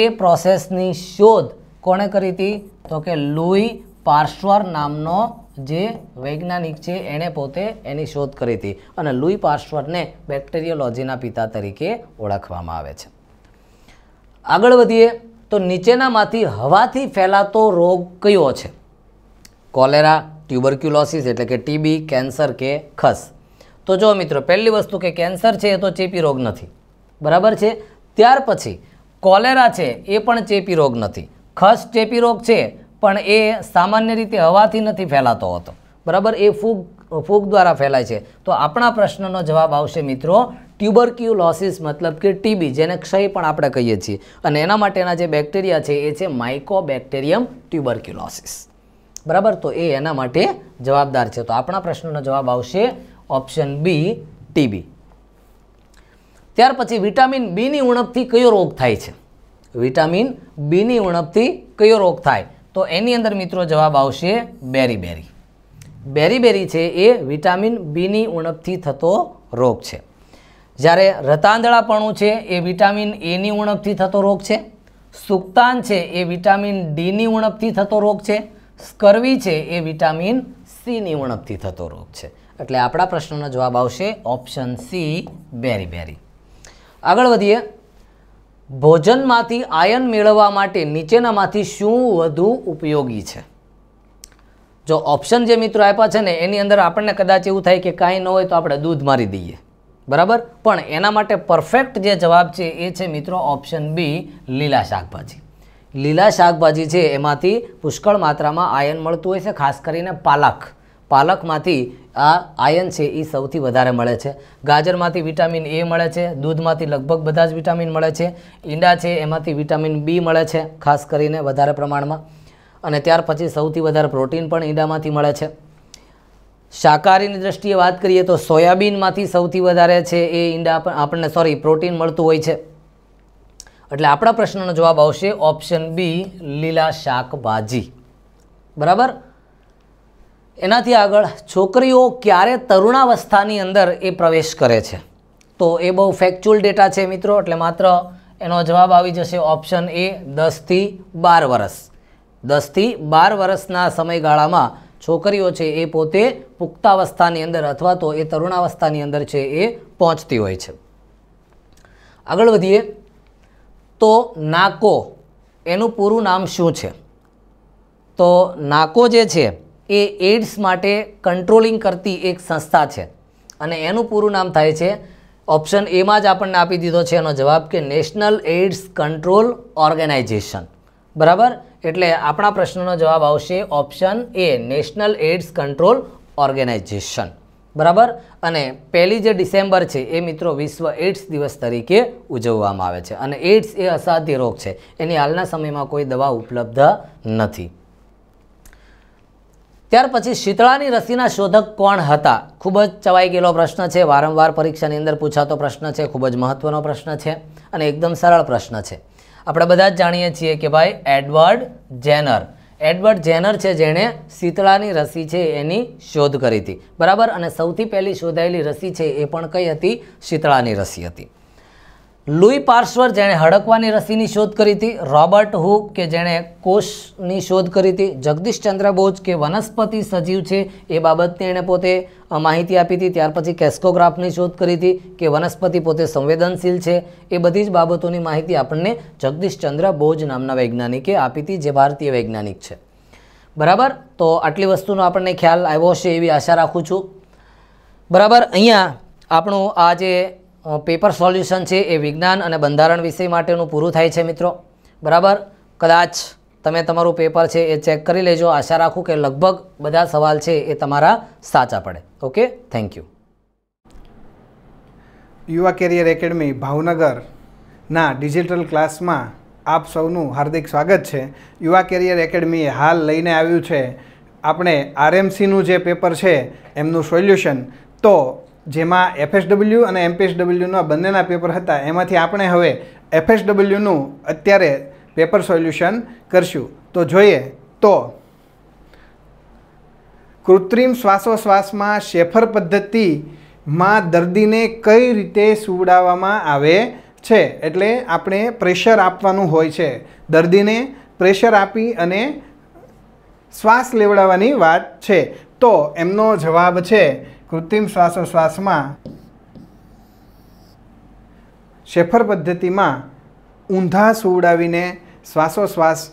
એ પ્રોસેસની શોધ કોણે કરી હતી તો કે લોહી પાર્શ્વર નામનો જે વૈજ્ઞાનિક છે એણે પોતે એની શોધ કરી હતી અને લુઈ પાસ્ટવર્ટને બેક્ટેરિયોલોજીના પિતા તરીકે ઓળખવામાં આવે છે આગળ વધીએ તો નીચેનામાંથી હવાથી ફેલાતો રોગ કયો છે કોલેરા ટ્યુબરક્યુલોસિસ એટલે કે ટીબી કેન્સર કે ખસ તો જો મિત્રો પહેલી વસ્તુ કે કેન્સર છે એ તો ચેપી રોગ નથી બરાબર છે ત્યાર પછી કોલેરા છે એ પણ ચેપી રોગ નથી ખસ ચેપી રોગ છે પણ એ સામાન્ય રીતે હવાથી નથી ફેલાતો હોતો બરાબર એ ફૂગ ફૂગ દ્વારા ફેલાય છે તો આપણા પ્રશ્નનો જવાબ આવશે મિત્રો ટ્યુબરક્યુલોસિસ મતલબ કે ટીબી જેને ક્ષય પણ આપણે કહીએ છીએ અને એના માટેના જે બેક્ટેરિયા છે એ છે માઇકોબેક્ટેરિયમ ટ્યુબરક્યુલોસિસ બરાબર તો એ એના માટે જવાબદાર છે તો આપણા પ્રશ્નનો જવાબ આવશે ઓપ્શન બી ટીબી ત્યાર પછી વિટામિન બીની ઉણપથી કયો રોગ થાય છે વિટામિન બીની ઉણપથી કયો રોગ થાય તો એની અંદર મિત્રો જવાબ આવશે બેરી બેરી બેરી બેરી છે એ વિટામિન બીની ઉણપથી થતો રોગ છે જ્યારે રતાંદળાપણું છે એ વિટામિન એની ઉણપથી થતો રોગ છે સુક્તાન છે એ વિટામિન ડીની ઉણપથી થતો રોગ છે સ્કર્વી છે એ વિટામિન સીની ઉણપથી થતો રોગ છે એટલે આપણા પ્રશ્નનો જવાબ આવશે ઓપ્શન સી બેરી બેરી આગળ વધીએ ભોજનમાંથી આયન મેળવવા માટે નીચેનામાંથી શું વધુ ઉપયોગી છે જો ઓપ્શન જે મિત્રો આપ્યા છે ને એની અંદર આપણને કદાચ એવું થાય કે કાંઈ ન હોય તો આપણે દૂધ મારી દઈએ બરાબર પણ એના માટે પરફેક્ટ જે જવાબ છે એ છે મિત્રો ઓપ્શન બી લીલા શાકભાજી લીલા શાકભાજી છે એમાંથી પુષ્કળ માત્રામાં આયન મળતું હોય છે ખાસ કરીને પાલક પાલકમાંથી આ આયન છે એ સૌથી વધારે મળે છે ગાજરમાંથી વિટામિન એ મળે છે દૂધમાંથી લગભગ બધા જ વિટામિન મળે છે ઈંડા છે એમાંથી વિટામિન બી મળે છે ખાસ કરીને વધારે પ્રમાણમાં અને ત્યાર પછી સૌથી વધારે પ્રોટીન પણ ઈંડામાંથી મળે છે શાકાહારીની દ્રષ્ટિએ વાત કરીએ તો સોયાબીનમાંથી સૌથી વધારે છે એ ઈંડા પણ આપણને સોરી પ્રોટીન મળતું હોય છે એટલે આપણા પ્રશ્નનો જવાબ આવશે ઓપ્શન બી લીલા શાકભાજી બરાબર એનાથી આગળ છોકરીઓ ક્યારે તરુણાવસ્થાની અંદર એ પ્રવેશ કરે છે તો એ બહુ ફેક્ચ્યુઅલ ડેટા છે મિત્રો એટલે માત્ર એનો જવાબ આવી જશે ઓપ્શન એ દસથી બાર વરસ દસથી બાર વરસના સમયગાળામાં છોકરીઓ છે એ પોતે પુખ્તાવસ્થાની અંદર અથવા તો એ તરુણાવસ્થાની અંદર છે એ પહોંચતી હોય છે આગળ વધીએ તો નાકો એનું પૂરું નામ શું છે તો નાકો જે છે એ એડ્સ માટે કંટ્રોલિંગ કરતી એક સંસ્થા છે અને એનું પૂરું નામ થાય છે ઓપ્શન એમાં જ આપણને આપી દીધો છે એનો જવાબ કે નેશનલ એઇડ્સ કંટ્રોલ ઓર્ગેનાઇઝેશન બરાબર એટલે આપણા પ્રશ્નનો જવાબ આવશે option A National AIDS Control Organisation બરાબર અને પહેલી જે ડિસેમ્બર છે એ મિત્રો વિશ્વ એઇડ્સ દિવસ તરીકે ઉજવવામાં આવે છે અને એડ્સ એ અસાધ્ય રોગ છે એની હાલના સમયમાં કોઈ દવા ઉપલબ્ધ નથી ત્યાર પછી શીતળાની રસીના શોધક કોણ હતા ખૂબ જ ચવાઈ ગયેલો પ્રશ્ન છે વારંવાર પરીક્ષાની અંદર પૂછાતો પ્રશ્ન છે ખૂબ જ મહત્ત્વનો પ્રશ્ન છે અને એકદમ સરળ પ્રશ્ન છે આપણે બધા જ જાણીએ છીએ કે ભાઈ એડવર્ડ જેનર એડવર્ડ જેનર છે જેણે શીતળાની રસી છે એની શોધ કરી હતી બરાબર અને સૌથી પહેલી શોધાયેલી રસી છે એ પણ કઈ હતી શીતળાની રસી હતી લુઈ પાર્શ્વર જેણે હડકવાની રસીની શોધ કરી હતી રોબર્ટ હુક કે જેણે કોષની શોધ કરી હતી જગદીશચંદ્ર બોઝ કે વનસ્પતિ સજીવ છે એ બાબતની એણે પોતે માહિતી આપી હતી ત્યાર પછી કેસ્કોગ્રાફની શોધ કરી હતી કે વનસ્પતિ પોતે સંવેદનશીલ છે એ બધી જ બાબતોની માહિતી આપણને જગદીશચંદ્ર બોઝ નામના વૈજ્ઞાનિકે આપી હતી જે ભારતીય વૈજ્ઞાનિક છે બરાબર તો આટલી વસ્તુનો આપણને ખ્યાલ આવ્યો હશે એવી આશા રાખું છું બરાબર અહીંયા આપણું આ જે પેપર સોલ્યુશન છે એ વિજ્ઞાન અને બંધારણ વિષય માટેનું પૂરું થાય છે મિત્રો બરાબર કદાચ તમે તમારું પેપર છે એ ચેક કરી લેજો આશા રાખું કે લગભગ બધા સવાલ છે એ તમારા સાચા પડે okay thank you Yuva career academy ભાવનગરના ડિજિટલ ક્લાસમાં આપ સૌનું હાર્દિક સ્વાગત છે યુવા કેરિયર એકેડમીએ હાલ લઈને આવ્યું છે આપણે આરએમસીનું જે પેપર છે એમનું સોલ્યુશન તો જેમાં એફએસડબલ્યુ અને એમપીએસડબલ્યુના બંનેના પેપર હતા એમાંથી આપણે હવે એફએસડબલ્યુનું અત્યારે પેપર સોલ્યુશન કરશું તો જોઈએ તો કૃત્રિમ શ્વાસોશ્વાસમાં શેફર પદ્ધતિમાં દર્દીને કઈ રીતે સુવડાવવામાં આવે છે એટલે આપણે પ્રેશર આપવાનું હોય છે દર્દીને પ્રેશર આપી અને શ્વાસ લેવડાવવાની વાત છે તો એમનો જવાબ છે કૃત્રિમ શ્વાસોશ્વાસમાં શેફર પદ્ધતિમાં ઊંધા સુવડાવીને શ્વાસોશ્વાસ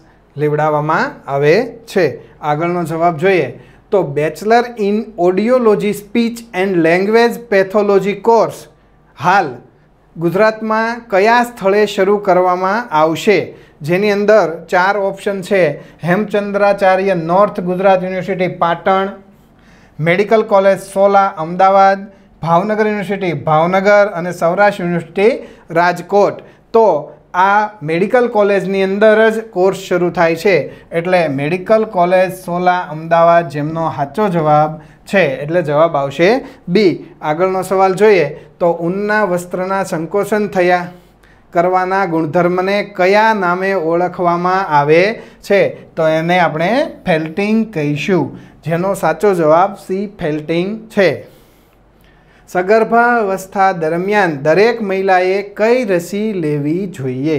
લેવડાવવામાં આવે છે આગળનો જવાબ જોઈએ તો bachelor in audiology speech and language pathology course હાલ ગુજરાતમાં કયા સ્થળે શરૂ કરવામાં આવશે જેની અંદર ચાર ઓપ્શન છે Hemchandracharya North Gujarat University Patan medical college Sola Ahmedabad Bhavnagar University Bhavnagar અને સૌરાષ્ટ્ર યુનિવર્સિટી રાજકોટ તો આ મેડિકલ કોલેજની અંદર જ કોર્સ શરૂ થાય છે એટલે મેડિકલ કોલેજ સોલા અમદાવાદ જેમનો સાચો જવાબ છે એટલે જવાબ આવશે બી આગળનો સવાલ જોઈએ તો ઊનના વસ્ત્રના સંકોચન થયા કરવાના ગુણધર્મને કયા નામે ઓળખવામાં આવે છે તો એને આપણે ફેલ્ટિંગ કહીશું જેનો સાચો જવાબ સી ફેલ્ટિંગ છે સગર્ભાવસ્થા દરમિયાન દરેક મહિલાએ કઈ રસી લેવી જોઈએ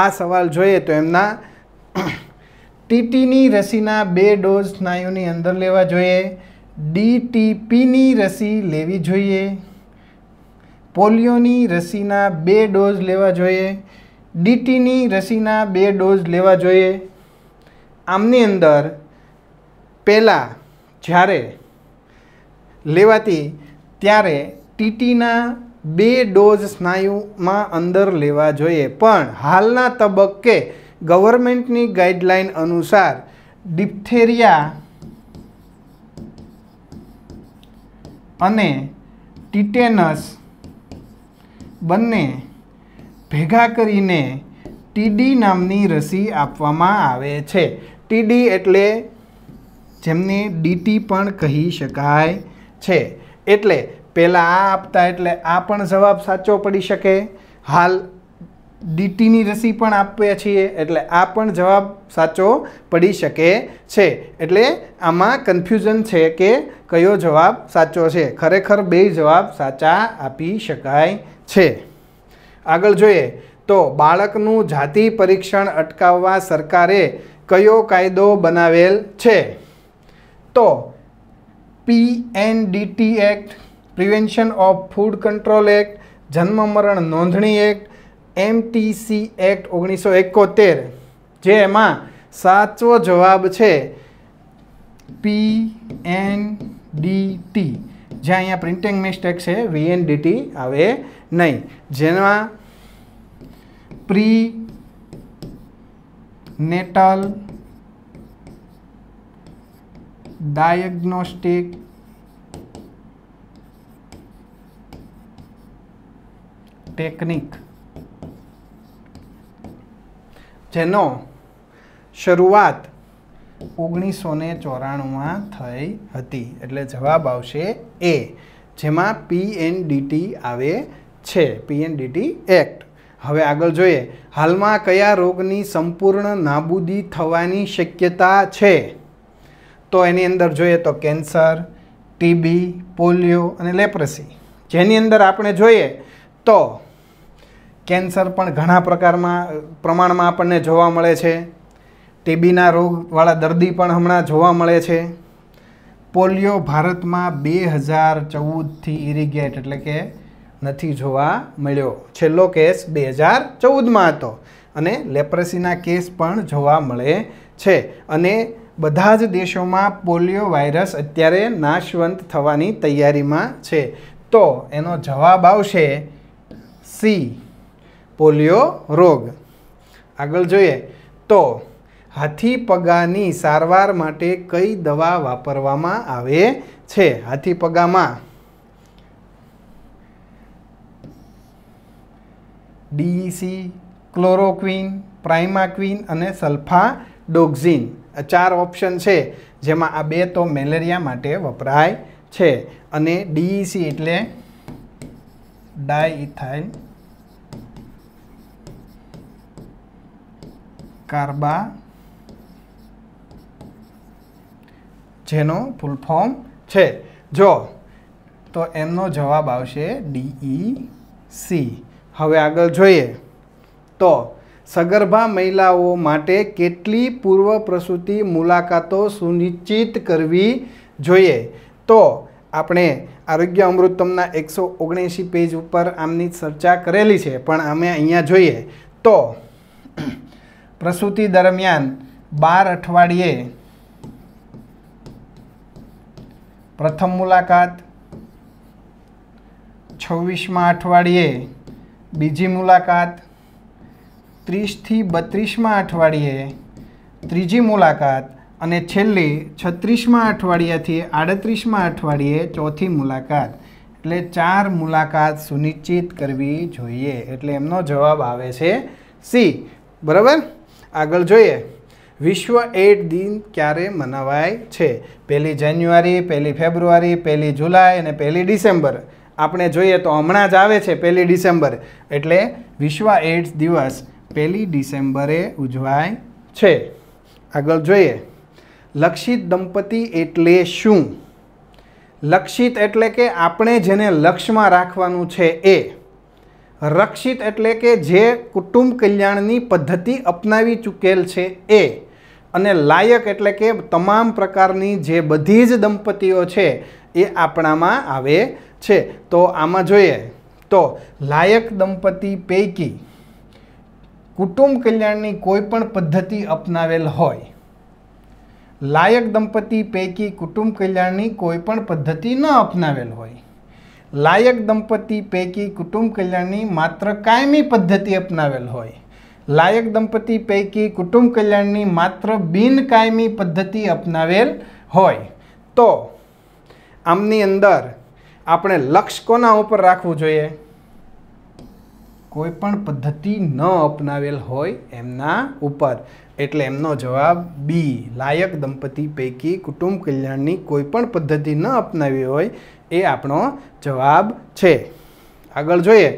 આ સવાલ જોઈએ તો એમના [clears throat] ટીટીની રસીના બે ડોઝ સ્નાયુની અંદર લેવા જોઈએ ડીટીપીની રસી લેવી જોઈએ પોલિયોની રસીના બે ડોઝ લેવા જોઈએ ડીટીની રસીના બે ડોઝ લેવા જોઈએ આમની અંદર પહેલાં જ્યારે લેવાતી ત્યારે ટીટીના બે ડોઝ સ્નાયુમાં અંદર લેવા જોઈએ પણ હાલના તબક્કે ગવર્મેન્ટની ગાઈડલાઇન અનુસાર ડિપ્થેરિયા અને ટીટેનસ બંને ભેગા કરીને ટીડી નામની રસી આપવામાં આવે છે ટીડી એટલે જેમને ડીટી પણ કહી શકાય છે એટલે પહેલાં આ આપતા એટલે આ પણ જવાબ સાચો પડી શકે હાલ ડીટીની રસી પણ આપીએ છીએ એટલે આ પણ જવાબ સાચો પડી શકે છે એટલે આમાં કન્ફ્યુઝન છે કે કયો જવાબ સાચો છે ખરેખર બે જવાબ સાચા આપી શકાય છે આગળ જોઈએ તો બાળકનું જાતિ પરીક્ષણ અટકાવવા સરકારે કયો કાયદો બનાવેલ છે તો P N DT act prevention of food control act જન્મ મરણ નોંધણી એક્ટ એમટીસી એક્ટ ઓગણીસો એકોતેર જે એમાં સાચો જવાબ છે પી એન ડી ટી જ્યાં અહીંયા પ્રિન્ટિંગ મિસ્ટેક છે વીએનડીટી આવે નહીં જેમાં પ્રી નેટલ ડાયગ્નોસ્ટિક ટેકનિક જેનો શરૂઆત ઓગણીસો ને ચોરાણુંમાં થઈ હતી એટલે જવાબ આવશે એ જેમાં પી એન ડીટી આવે છે પીએનડીટી એક્ટ હવે આગળ જોઈએ હાલમાં કયા રોગની સંપૂર્ણ નાબૂદી થવાની શક્યતા છે તો એની અંદર જોઈએ તો કેન્સર ટીબી પોલિયો અને લેપ્રસી જેની અંદર આપણે જોઈએ તો કેન્સર પણ ઘણા પ્રકારમાં પ્રમાણમાં આપણને જોવા મળે છે ટીબીના રોગવાળા દર્દી પણ હમણાં જોવા મળે છે પોલિયો ભારતમાં બે હજાર ચૌદથી ઇરિગેટ એટલે કે નથી જોવા મળ્યો છેલ્લો કેસ બે હજાર ચૌદમાં હતો અને લેપ્રસીના કેસ પણ જોવા મળે છે અને બધા જ દેશોમાં પોલિયો વાયરસ અત્યારે નાશવંત થવાની તૈયારીમાં છે તો એનો જવાબ આવશે સી પોલિયો રોગ આગળ જોઈએ તો હાથીપગાની સારવાર માટે કઈ દવા વાપરવામાં આવે છે હાથીપગામાં ડીઈસી ક્લોરોક્વિન પ્રાઇમાક્વિન અને સલ્ફા ડોક્ઝિન આ ચાર ઓપ્શન છે જેમાં આ બે તો મેલેરિયા માટે વપરાય છે અને ડીઈસી e એટલે ડાયઇથાઇલ કાર્બા જેનો ફૂલ ફોર્મ છે જો તો એમનો જવાબ આવશે ડીઈ સી e હવે આગળ જોઈએ તો સગર્ભા મહિલાઓ માટે કેટલી પૂર્વ પ્રસૂતિ મુલાકાતો સુનિશ્ચિત કરવી જોઈએ તો આપણે આરોગ્ય અમૃતમના એકસો ઓગણએંશી પેજ ઉપર આમની ચર્ચા કરેલી છે પણ અમે અહીંયા જોઈએ તો પ્રસૂતિ દરમિયાન બાર અઠવાડિયે પ્રથમ મુલાકાત છવ્વીસમાં અઠવાડિયે બીજી મુલાકાત ત્રીસથી બત્રીસમાં અઠવાડિયે ત્રીજી મુલાકાત અને છેલ્લી છત્રીસમાં અઠવાડિયાથી આડત્રીસમાં અઠવાડિયે ચોથી મુલાકાત એટલે ચાર મુલાકાત સુનિશ્ચિત કરવી જોઈએ એટલે એમનો જવાબ આવે છે સી બરાબર આગળ જોઈએ વિશ્વ એડ દિન ક્યારે મનાવાય છે પહેલી જાન્યુઆરી પહેલી ફેબ્રુઆરી પહેલી જુલાઈ અને પહેલી ડિસેમ્બર આપણે જોઈએ તો હમણાં જ આવે છે પહેલી ડિસેમ્બરે એટલે વિશ્વ એડ્સ દિવસ પહેલી ડિસેમ્બરે ઉજવાય છે આગળ જોઈએ લક્ષિત દંપતિ એટલે શું લક્ષિત એટલે કે આપણે જેને લક્ષમાં રાખવાનું છે એ રક્ષિત એટલે કે જે કુટુંબ કલ્યાણની પદ્ધતિ અપનાવી ચૂકેલ છે એ અને લાયક એટલે કે તમામ પ્રકારની જે બધી જ દંપતીઓ છે એ આપણામાં આવે છે તો આમાં જોઈએ તો લાયક દંપતિ પૈકી કુટુંબ કલ્યાણની કોઈ પણ પદ્ધતિ અપનાવેલ હોય લાયક દંપતી પૈકી કુટુંબ કલ્યાણની કોઈ પણ પદ્ધતિ ન અપનાવેલ હોય લાયક દંપતિ પૈકી કુટુંબ કલ્યાણની માત્ર કાયમી પદ્ધતિ અપનાવેલ હોય લાયક દંપતિ પૈકી કુટુંબ કલ્યાણની માત્ર બિનકાયમી પદ્ધતિ અપનાવેલ હોય તો આમની અંદર આપણે લક્ષ્ય કોના ઉપર રાખવું જોઈએ કોઈ પણ પદ્ધતિ ન અપનાવેલ હોય એમના ઉપર એટલે એમનો જવાબ બી લાયક દંપતી પૈકી કુટુંબ કલ્યાણની કોઈ પણ પદ્ધતિ ન અપનાવી હોય એ આપણો જવાબ છે આગળ જોઈએ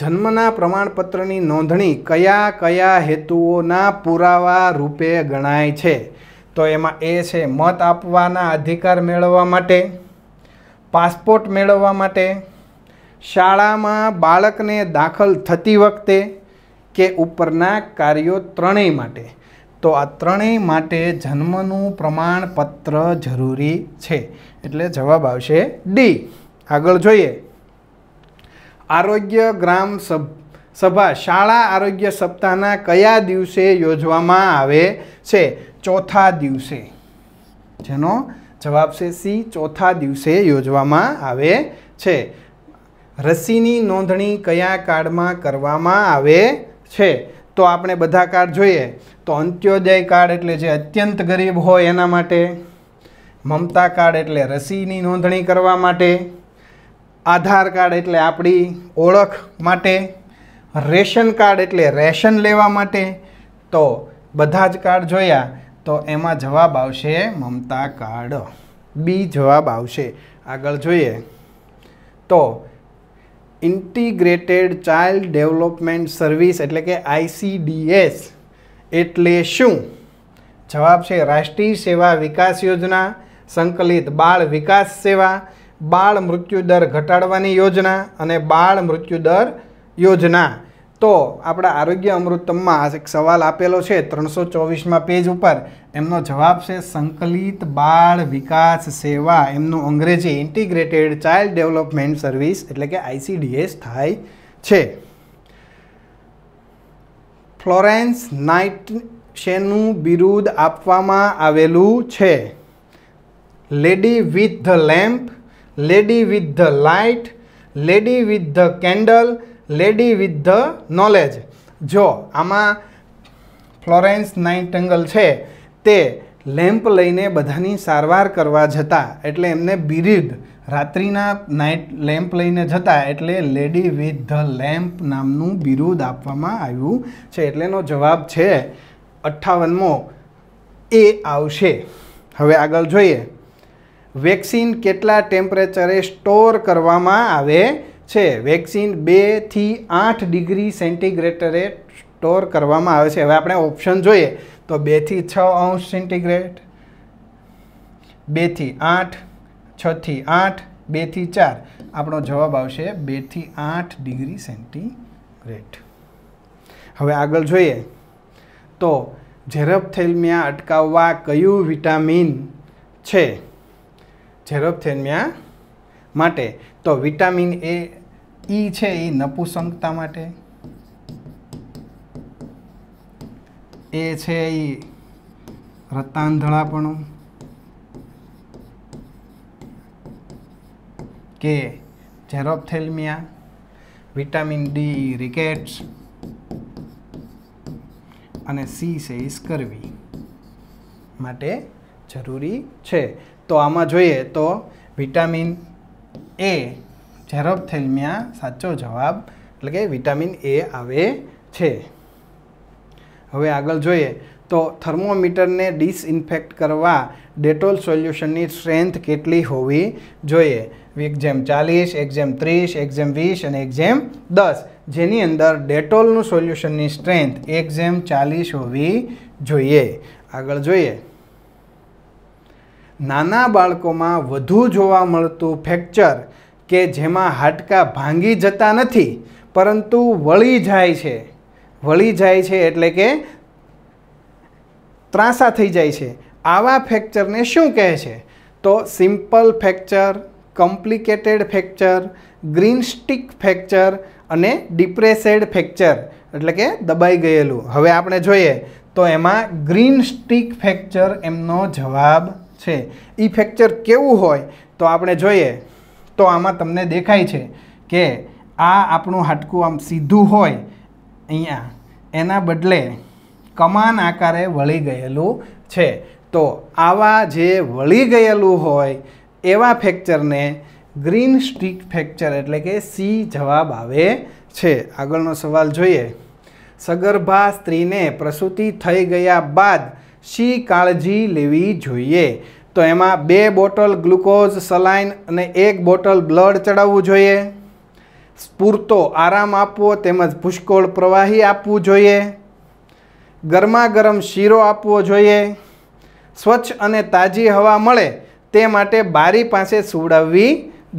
જન્મના પ્રમાણપત્રની નોંધણી કયા કયા હેતુઓના પુરાવા રૂપે ગણાય છે તો એમાં એ છે મત આપવાના અધિકાર મેળવવા માટે પાસપોર્ટ મેળવવા માટે શાળામાં બાળકને દાખલ થતી વખતે કે ઉપરના કાર્યો ત્રણેય માટે તો આ ત્રણેય માટે જન્મનું પ્રમાણપત્ર જરૂરી છે એટલે જવાબ આવશે ડી આગળ જોઈએ આરોગ્ય ગ્રામ સભા શાળા આરોગ્ય સપ્તાહના કયા દિવસે યોજવામાં આવે છે ચોથા દિવસે જેનો જવાબ છે સી ચોથા દિવસે યોજવામાં આવે છે રસીની નોંધણી કયા કાર્ડમાં કરવામાં આવે છે તો આપણે બધા કાર્ડ જોઈએ તો અંત્યોદય કાર્ડ એટલે જે અત્યંત ગરીબ હોય એના માટે મમતા કાર્ડ એટલે રસીની નોંધણી કરવા માટે આધાર કાર્ડ એટલે આપણી ઓળખ માટે રેશન કાર્ડ એટલે રેશન લેવા માટે તો બધા જ કાર્ડ જોયા તો એમાં જવાબ આવશે મમતા કાર્ડ બી જવાબ આવશે આગળ જોઈએ તો ઇન્ટિગ્રેટેડ ચાઇલ્ડ ડેવલપમેન્ટ સર્વિસ એટલે કે આઈસીડીએસ એટલે શું જવાબ છે રાષ્ટ્રીય સેવા વિકાસ યોજના સંકલિત બાળ વિકાસ સેવા બાળ મૃત્યુદર ઘટાડવાની યોજના અને બાળ મૃત્યુદર યોજના તો આપણા આરોગ્ય અમૃતમમાં એક સવાલ આપેલો છે ત્રણસો ચોવીસમાં પેજ ઉપર એમનો જવાબ છે સંકલિત બાળ વિકાસ સેવા એમનું અંગ્રેજી ઇન્ટિગ્રેટેડ ચાઇલ્ડ ડેવલપમેન્ટ સર્વિસ એટલે કે આઈસીડીએસ થાય છે ફ્લોરેન્સ નાઇટ શેનું બિરુદ આપવામાં આવેલું છે lady with the lamp lady with the light lady with the candle lady with the knowledge જો આમાં ફ્લોરેન્સ નાઇટંગલ છે તે લેમ્પ લઈને બધાની સારવાર કરવા જતા એટલે એમને બિરિદ રાત્રિના નાઇટ લેમ્પ લઈને જતા એટલે લેડી વિથ ધ લેમ્પ નામનું બિરુદ આપવામાં આવ્યું છે એટલે એનો જવાબ છે અઠ્ઠાવનમો એ આવશે હવે આગળ જોઈએ વેક્સિન કેટલા ટેમ્પરેચરે સ્ટોર કરવામાં આવે છે વેક્સિન બેથી આઠ ડિગ્રી સેન્ટીગ્રેટરે સ્ટોર કરવામાં આવે છે હવે આપણે ઓપ્શન જોઈએ તો બેથી છ અંશ સેન્ટીગ્રેડ બેથી આઠ છથી આઠ બેથી ચાર આપણો જવાબ આવશે બેથી આઠ ડિગ્રી સેન્ટીગ્રેડ હવે આગળ જોઈએ તો ઝેરોપથેલમિયા અટકાવવા કયું વિટામિન છે ઝેરોપથેલમિયા માટે તો વિટામિન એ ઈ છે એ નપુસંગતા માટે એ છે એ રતાંધળાપણું કે ઝેરોપ્થેલમિયા વિટામિન ડી રિકેટ્સ અને સી છે ઇસ્કરવી માટે જરૂરી છે તો આમાં જોઈએ તો વિટામિન એ ઝેરોપથેલમિયા સાચો જવાબ એટલે કે વિટામિન એ આવે છે હવે આગળ જોઈએ તો થર્મોમીટરને ડિસઇન્ફેક્ટ કરવા ડેટોલ સોલ્યુશનની સ્ટ્રેન્થ કેટલી હોવી જોઈએ જેમ ચાલીસ એક્ઝેમ ત્રીસ એક્ઝેમ વીસ અને એક્ઝેમ દસ જેની અંદર ડેટોલનું સોલ્યુશનની સ્ટ્રેન્થ એક્ઝેમ ચાલીસ હોવી જોઈએ આગળ જોઈએ નાના બાળકોમાં વધુ જોવા મળતું ફ્રેક્ચર કે જેમાં હાડકાં ભાંગી જતા નથી પરંતુ વળી જાય છે વળી જાય છે એટલે કે ત્રાસા થઈ જાય છે આવા ફ્રેક્ચરને શું કહે છે તો simple fracture complicated fracture greenstick fracture અને ડિપ્રેસેડ ફ્રેક્ચર એટલે કે દબાઈ ગયેલું હવે આપણે જોઈએ તો એમાં ગ્રીન સ્ટિક ફ્રેક્ચર એમનો જવાબ છે એ ફ્રેક્ચર કેવું હોય તો આપણે જોઈએ તો આમાં તમને દેખાય છે કે આ આપણું હાડકું આમ સીધું હોય અહીંયા એના બદલે કમાન આકારે વળી ગયેલું છે તો આવા જે વળી ગયેલું હોય એવા ફ્રેક્ચરને ગ્રીન સ્ટીક ફ્રેક્ચર એટલે કે સી જવાબ આવે છે આગળનો સવાલ જોઈએ સગર્ભા સ્ત્રીને પ્રસૂતિ થઈ ગયા બાદ શી કાળજી લેવી જોઈએ તો એમાં બે બોટલ ગ્લુકોઝ સલાઈન અને એક બોટલ બ્લડ ચડાવવું જોઈએ પૂરતો આરામ આપવો તેમજ પુષ્કળ પ્રવાહી આપવું જોઈએ ગરમા ગરમ શીરો આપવો જોઈએ સ્વચ્છ અને તાજી હવા મળે તે માટે બારી પાસે સુવડાવવી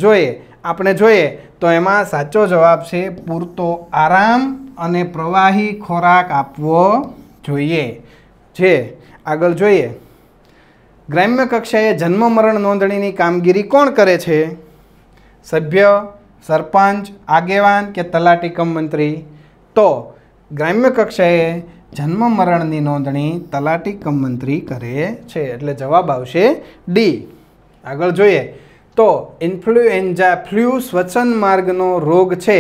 જોઈએ આપણે જોઈએ તો એમાં સાચો જવાબ છે પૂરતો આરામ અને પ્રવાહી ખોરાક આપવો જોઈએ છે આગળ જોઈએ ગ્રામ્ય કક્ષાએ જન્મ મરણ નોંધણીની કામગીરી કોણ કરે છે સભ્ય સરપંચ આગેવાન કે તલાટી કમ મંત્રી તો ગ્રામ્ય કક્ષાએ જન્મ મરણની નોંધણી તલાટી કમ મંત્રી કરે છે એટલે જવાબ આવશે ડી આગળ જોઈએ તો ઇન્ફ્લુએન્ઝા ફ્લ્યુ શ્વસન માર્ગનો રોગ છે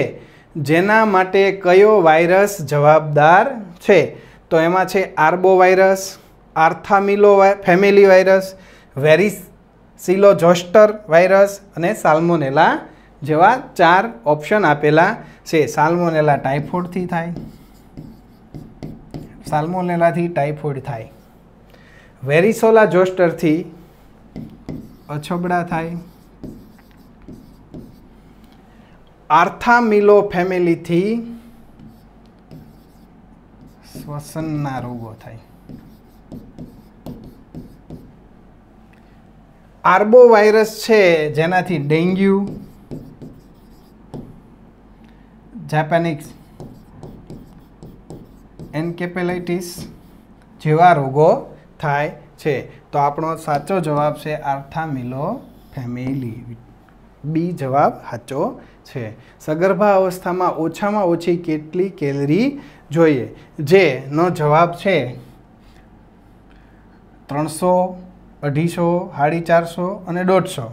જેના માટે કયો વાયરસ જવાબદાર છે તો એમાં છે આર્બો વાયરસ આર્થામિલો ફેમિલી વાયરસ વેરિસિલોજોસ્ટર વાયરસ અને સાલ્મોનેલા જેવા ચાર ઓપ્શન આપેલા છે સાલ્મોનેલા ટાઇફોઇડથી થાય સાલ્મોનેલાથી ટાઇફોઇડ થાય વેરિસોલા જોસ્ટરથી અછબડા થાય આર્થામિલો ફેમિલીથી શ્વસનના રોગો થાય આર્બો વાયરસ છે જેનાથી ડેન્ગ્યુ જાપાનીઝ એન્કેપેલાઇટીસ જેવા રોગો થાય છે તો આપણો સાચો જવાબ છે આર્થામિલો ફેમિલી બી જવાબ સાચો છે સગર્ભા અવસ્થામાં ઓછામાં ઓછી કેટલી કેલરી જોઈએ જેનો જવાબ છે ત્રણસો અઢીસો સાડી ચારસો અને દોઢસો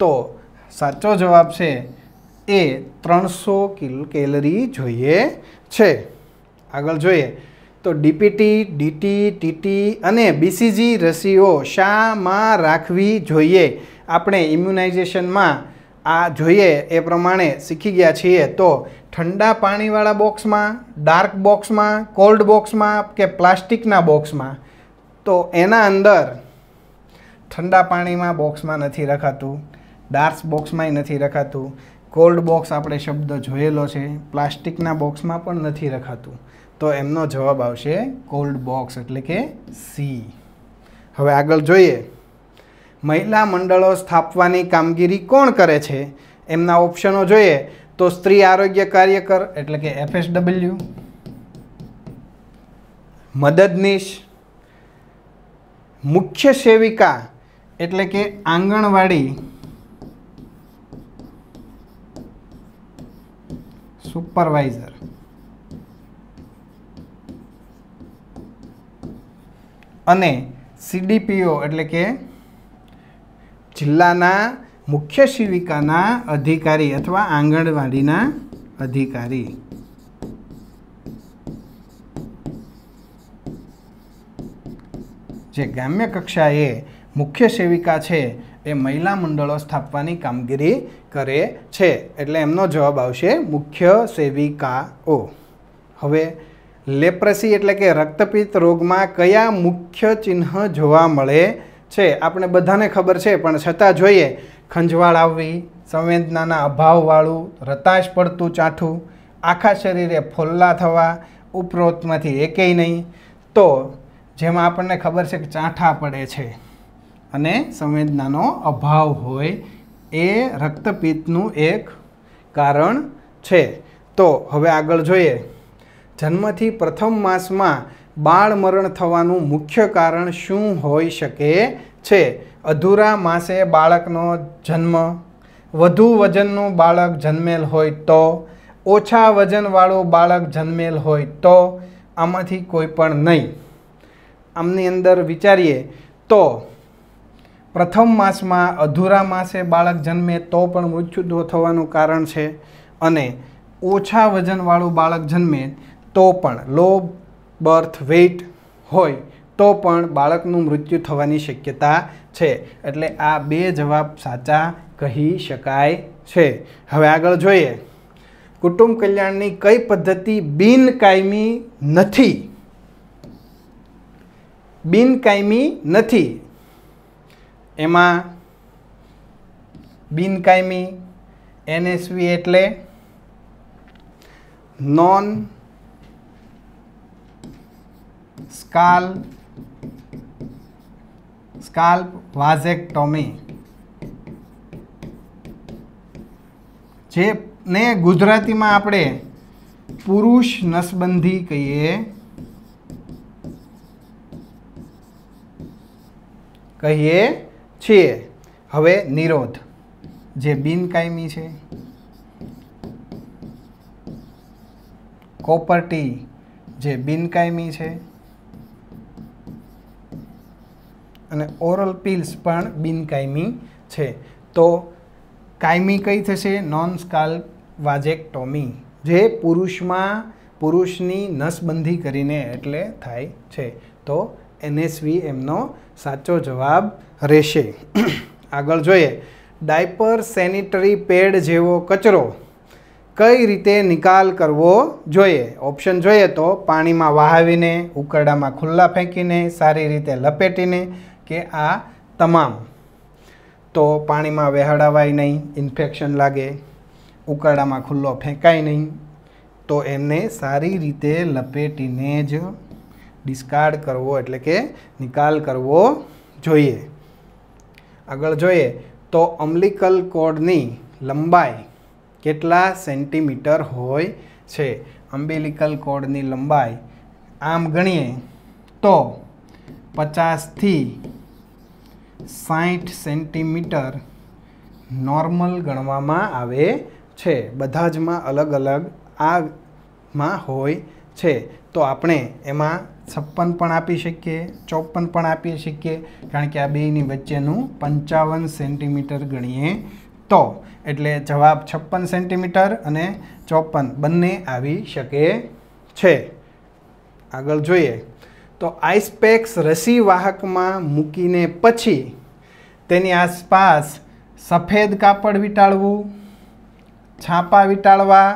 તો સાચો જવાબ છે એ ત્રણસો કિલ કેલરી જોઈએ છે આગળ જોઈએ તો ડીપીટી ડીટી ટીટી અને બીસીજી રસીઓ શામાં રાખવી જોઈએ આપણે ઇમ્યુનાઇઝેશનમાં આ જોઈએ એ પ્રમાણે શીખી ગયા છીએ તો ઠંડા પાણીવાળા બોક્સમાં ડાર્ક બોક્સમાં કોલ્ડ બોક્સમાં કે પ્લાસ્ટિકના બોક્સમાં તો એના અંદર ઠંડા પાણીમાં બોક્સમાં નથી રખાતું ડાર્ક બોક્સમાંય નથી રખાતું કોલ્ડ બોક્સ આપણે શબ્દ જોયેલો છે પ્લાસ્ટિકના બોક્સમાં પણ નથી રખાતું તો એમનો જવાબ આવશે કોલ્ડ બોક્સ એટલે કે સી હવે આગળ જોઈએ મહિલા મંડળો સ્થાપવાની કામગીરી કોણ કરે છે એમના ઓપ્શનો જોઈએ તો સ્ત્રી આરોગ્ય કાર્યકર એટલે કે એફએસડબલ્યુ મદદનીશ મુખ્ય સેવિકા એટલે કે આંગણવાડી સુપરવાઇઝર અને સીડીપીઓ એટલે કે જિલ્લાના મુખ્ય શિવિકાના અધિકારી અથવા આંગણવાડીના અધિકારી જે ગ્રામ્ય કક્ષાએ મુખ્ય સેવિકા છે એ મહિલા મંડળો સ્થાપવાની કામગીરી કરે છે એટલે એમનો જવાબ આવશે મુખ્ય સેવિકાઓ હવે લેપ્રસી એટલે કે રક્તપિત્ત રોગમાં કયા મુખ્ય ચિહ્ન જોવા મળે છે આપણે બધાને ખબર છે પણ છતાં જોઈએ ખંજવાળ આવવી સંવેદનાના અભાવવાળું રતાશ પડતું ચાઠું આખા શરીરે ફોલ્લા થવા ઉપરોક્તમાંથી એકેય નહીં તો જેમાં આપણને ખબર છે કે ચાંઠા પડે છે અને સંવેદનાનો અભાવ હોય એ રક્તપિત્તનું એક કારણ છે તો હવે આગળ જોઈએ જન્મથી પ્રથમ માસમાં બાળ મરણ થવાનું મુખ્ય કારણ શું હોઈ શકે છે અધૂરા માસે બાળકનો જન્મ વધુ વજનનું બાળક જન્મેલ હોય તો ઓછા વજનવાળું બાળક જન્મેલ હોય તો આમાંથી કોઈ પણ નહીં આમની અંદર વિચારીએ તો પ્રથમ માસમાં અધૂરા માસે બાળક જન્મે તો પણ મૃત્યુ થવાનું કારણ છે અને ઓછા વજનવાળું બાળક જન્મે તો પણ લો બર્થ વેઇટ હોય તો પણ બાળકનું મૃત્યુ થવાની શક્યતા છે એટલે આ બે જવાબ સાચા કહી શકાય છે હવે આગળ જોઈએ કુટુંબ કલ્યાણની કઈ પદ્ધતિ બિનકાયમી નથી બિનકાયમી નથી એમાં બિનકાયમી એનએસવી એટલે નોન સ્કાલ સ્કાલ્પ વાઝેક્ટોમી જેને ગુજરાતીમાં આપણે પુરુષ નસબંધી કહીએ કહીએ છીએ હવે નિરોધ જે બિનકાયમી છે કોપર્ટી જે બિનકાયમી છે અને ઓરલ પિલ્સ પણ બિનકાયમી છે તો કાયમી કઈ થશે નોન સ્કાલ વાજેક્ટોમી જે પુરુષમાં પુરુષની નસબંધી કરીને એટલે થાય છે તો એનએસવી એમનો સાચો જવાબ રહેશે આગળ જોઈએ ડાયપર સેનિટરી પેડ જેવો કચરો કઈ રીતે નિકાલ કરવો જોઈએ ઓપ્શન જોઈએ તો પાણીમાં વહાવીને ઉકરડામાં ખુલ્લા ફેંકીને સારી રીતે લપેટીને કે આ તમામ તો પાણીમાં વહેડાવાય નહીં ઇન્ફેક્શન લાગે ઉકરડામાં ખુલ્લો ફેંકાય નહીં તો એમને સારી રીતે લપેટીને જ ડિસ્કાર્ડ કરવો એટલે કે નિકાલ કરવો જોઈએ આગળ જોઈએ તો અમ્લિકલ કોડની લંબાઈ કેટલા સેન્ટીમીટર હોય છે અમ્બિલિકલ કોડની લંબાઈ આમ ગણીએ તો પચાસથી સાઠ સેન્ટીમીટર નોર્મલ ગણવામાં આવે છે બધા જમાં અલગ અલગ આગમાં હોય છે તો આપણે એમાં છપ્પન પણ આપી શકીએ ચોપન પણ આપી શકીએ કારણ કે આ બેની વચ્ચેનું પંચાવન સેન્ટીમીટર ગણીએ તો એટલે જવાબ છપ્પન સેન્ટીમીટર અને ચોપન બંને આવી શકે છે આગળ જોઈએ તો આઈસ્પેક્સ રસી વાહકમાં મૂકીને પછી તેની આસપાસ સફેદ કાપડ વીંટાળવું છાપા વીંટાળવા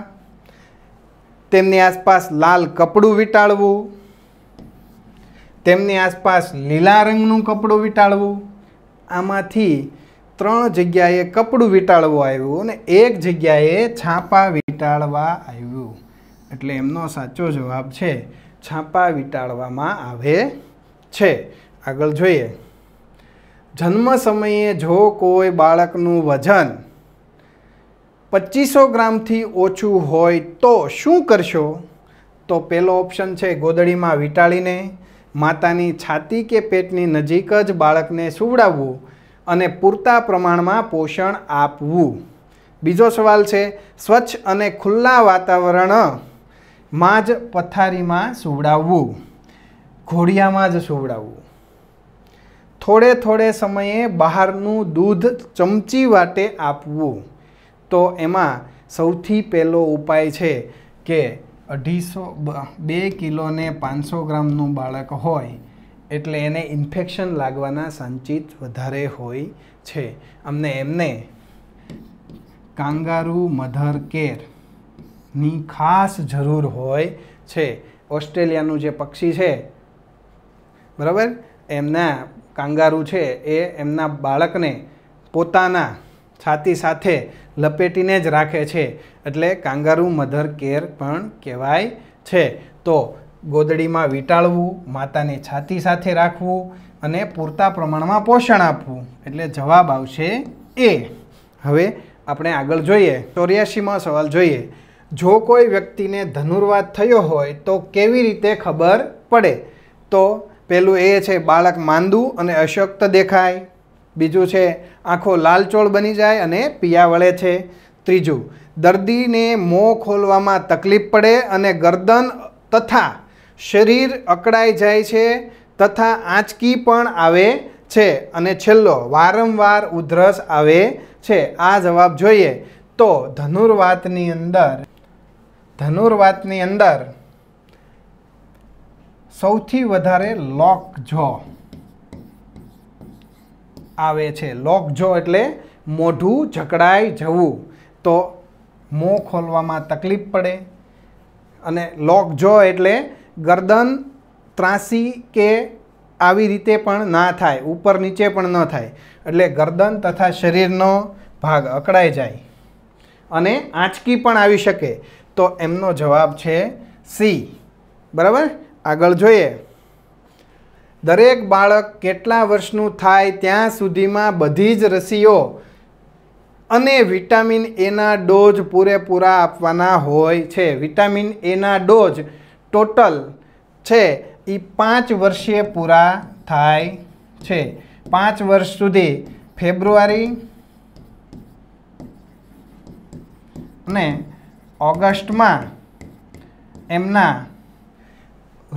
તેમની આસપાસ લાલ કપડું વીંટાળવું તેમની આસપાસ લીલા રંગનું કપડું વીંટાળવું આમાંથી ત્રણ જગ્યાએ કપડું વીંટાળવું આવ્યું અને એક જગ્યાએ છાપા વીંટાળવા આવ્યું એટલે એમનો સાચો જવાબ છે છાપા વીંટાળવામાં આવે છે આગળ જોઈએ જન્મ સમયે જો કોઈ બાળકનું વજન પચીસો ગ્રામથી ઓછું હોય તો શું કરશો તો પહેલો ઓપ્શન છે ગોદળીમાં વીંટાળીને માતાની છાતી કે પેટની નજીક જ બાળકને સુવડાવવું અને પૂરતા પ્રમાણમાં પોષણ આપવું બીજો સવાલ છે સ્વચ્છ અને ખુલ્લા વાતાવરણમાં જ પથારીમાં સુવડાવવું ઘોડિયામાં જ સુવડાવવું થોડે થોડે સમયે બહારનું દૂધ ચમચી વાટે આપવું તો એમાં સૌથી પહેલો ઉપાય છે કે અઢીસો બે કિલોને પાંચસો ગ્રામનું બાળક હોય એટલે એને ઇન્ફેક્શન લાગવાના સંચિત વધારે હોય છે અમને એમને કાંગારુ મધર કેરની ખાસ જરૂર હોય છે ઓસ્ટ્રેલિયાનું જે પક્ષી છે બરાબર એમના કાંગારુ છે એ એમના બાળકને પોતાના છાતી સાથે લપેટીને જ રાખે છે એટલે કાંગારું મધર કેર પણ કહેવાય છે તો ગોદડીમાં વીંટાળવું માતાને છાતી સાથે રાખવું અને પૂરતા પ્રમાણમાં પોષણ આપવું એટલે જવાબ આવશે એ હવે આપણે આગળ જોઈએ ચોર્યાસીમાં સવાલ જોઈએ જો કોઈ વ્યક્તિને ધનુર્વાદ થયો હોય તો કેવી રીતે ખબર પડે તો પહેલું એ છે બાળક માંદું અને અશક્ત દેખાય બીજું છે આંખો લાલચોળ બની જાય અને પિયા વળે છે ત્રીજું દર્દીને મોં ખોલવામાં તકલીફ પડે અને ગરદન તથા શરીર અકળાઈ જાય છે તથા આંચકી પણ આવે છે અને છેલ્લો વારંવાર ઉધરસ આવે છે આ જવાબ જોઈએ તો ધનુર્વાતની અંદર ધનુર્વાતની અંદર સૌથી વધારે લોક જો આવે છે લોક જો એટલે મોઢું જકડાઈ જવું તો મોં ખોલવામાં તકલીફ પડે અને લોક જો એટલે ગરદન ત્રાસી કે આવી રીતે પણ ના થાય ઉપર નીચે પણ ન થાય એટલે ગરદન તથા શરીરનો ભાગ અકળાઈ જાય અને આંચકી પણ આવી શકે તો એમનો જવાબ છે સી બરાબર આગળ જોઈએ દરેક બાળક કેટલા વર્ષનું થાય ત્યાં સુધીમાં બધી જ રસીઓ અને વિટામિન એના ડોઝ પૂરેપૂરા આપવાના હોય છે વિટામિન એના ડોઝ ટોટલ છે એ પાંચ વર્ષીય પૂરા થાય છે પાંચ વર્ષ સુધી ફેબ્રુઆરી અને ઓગસ્ટમાં એમના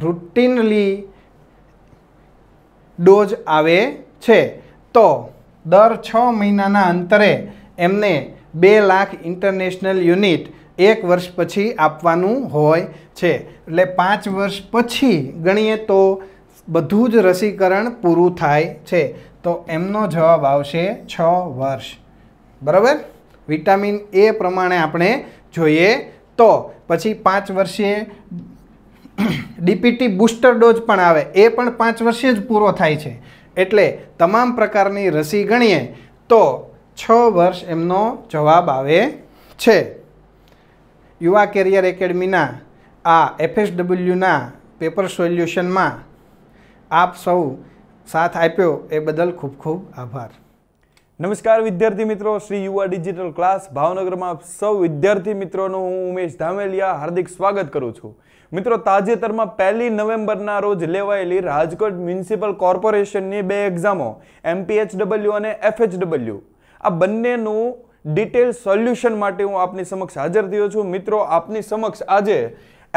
રૂટિનલી ડોઝ આવે છે તો દર છ મહિનાના અંતરે એમને બે લાખ ઇન્ટરનેશનલ યુનિટ એક વર્ષ પછી આપવાનું હોય છે એટલે પાંચ વર્ષ પછી ગણીએ તો બધું જ રસીકરણ પૂરું થાય છે તો એમનો જવાબ આવશે છ વર્ષ બરાબર વિટામિન એ પ્રમાણે આપણે જોઈએ તો પછી પાંચ વર્ષે ડીપીટી બુસ્ટર ડોઝ પણ આવે એ પણ પાંચ વર્ષે જ પૂરો થાય છે એટલે તમામ પ્રકારની રસી ગણીએ તો છ વર્ષ એમનો જવાબ આવે છે યુવા કેરિયર એકેડમીના આ એફએસડબલ્યુના પેપર સોલ્યુશનમાં આપ સૌ સાથ આપ્યો એ બદલ ખૂબ ખૂબ આભાર નમસ્કાર વિદ્યાર્થી મિત્રો શ્રી યુવા ડિજિટલ ક્લાસ ભાવનગરમાં સૌ વિદ્યાર્થી મિત્રોનું હું ઉમેશ ધામેલિયા હાર્દિક સ્વાગત કરું છું મિત્રો તાજેતરમાં પહેલી નવેમ્બરના રોજ લેવાયેલી રાજકોટ મ્યુનિસિપલ કોર્પોરેશનની બે એક્ઝામો એમપીએચડબલ્યુ અને એફએચડબલ્યુ આ બંનેનું ડિટેલ સોલ્યુશન માટે હું આપની સમક્ષ હાજર થયો છું મિત્રો આપની સમક્ષ આજે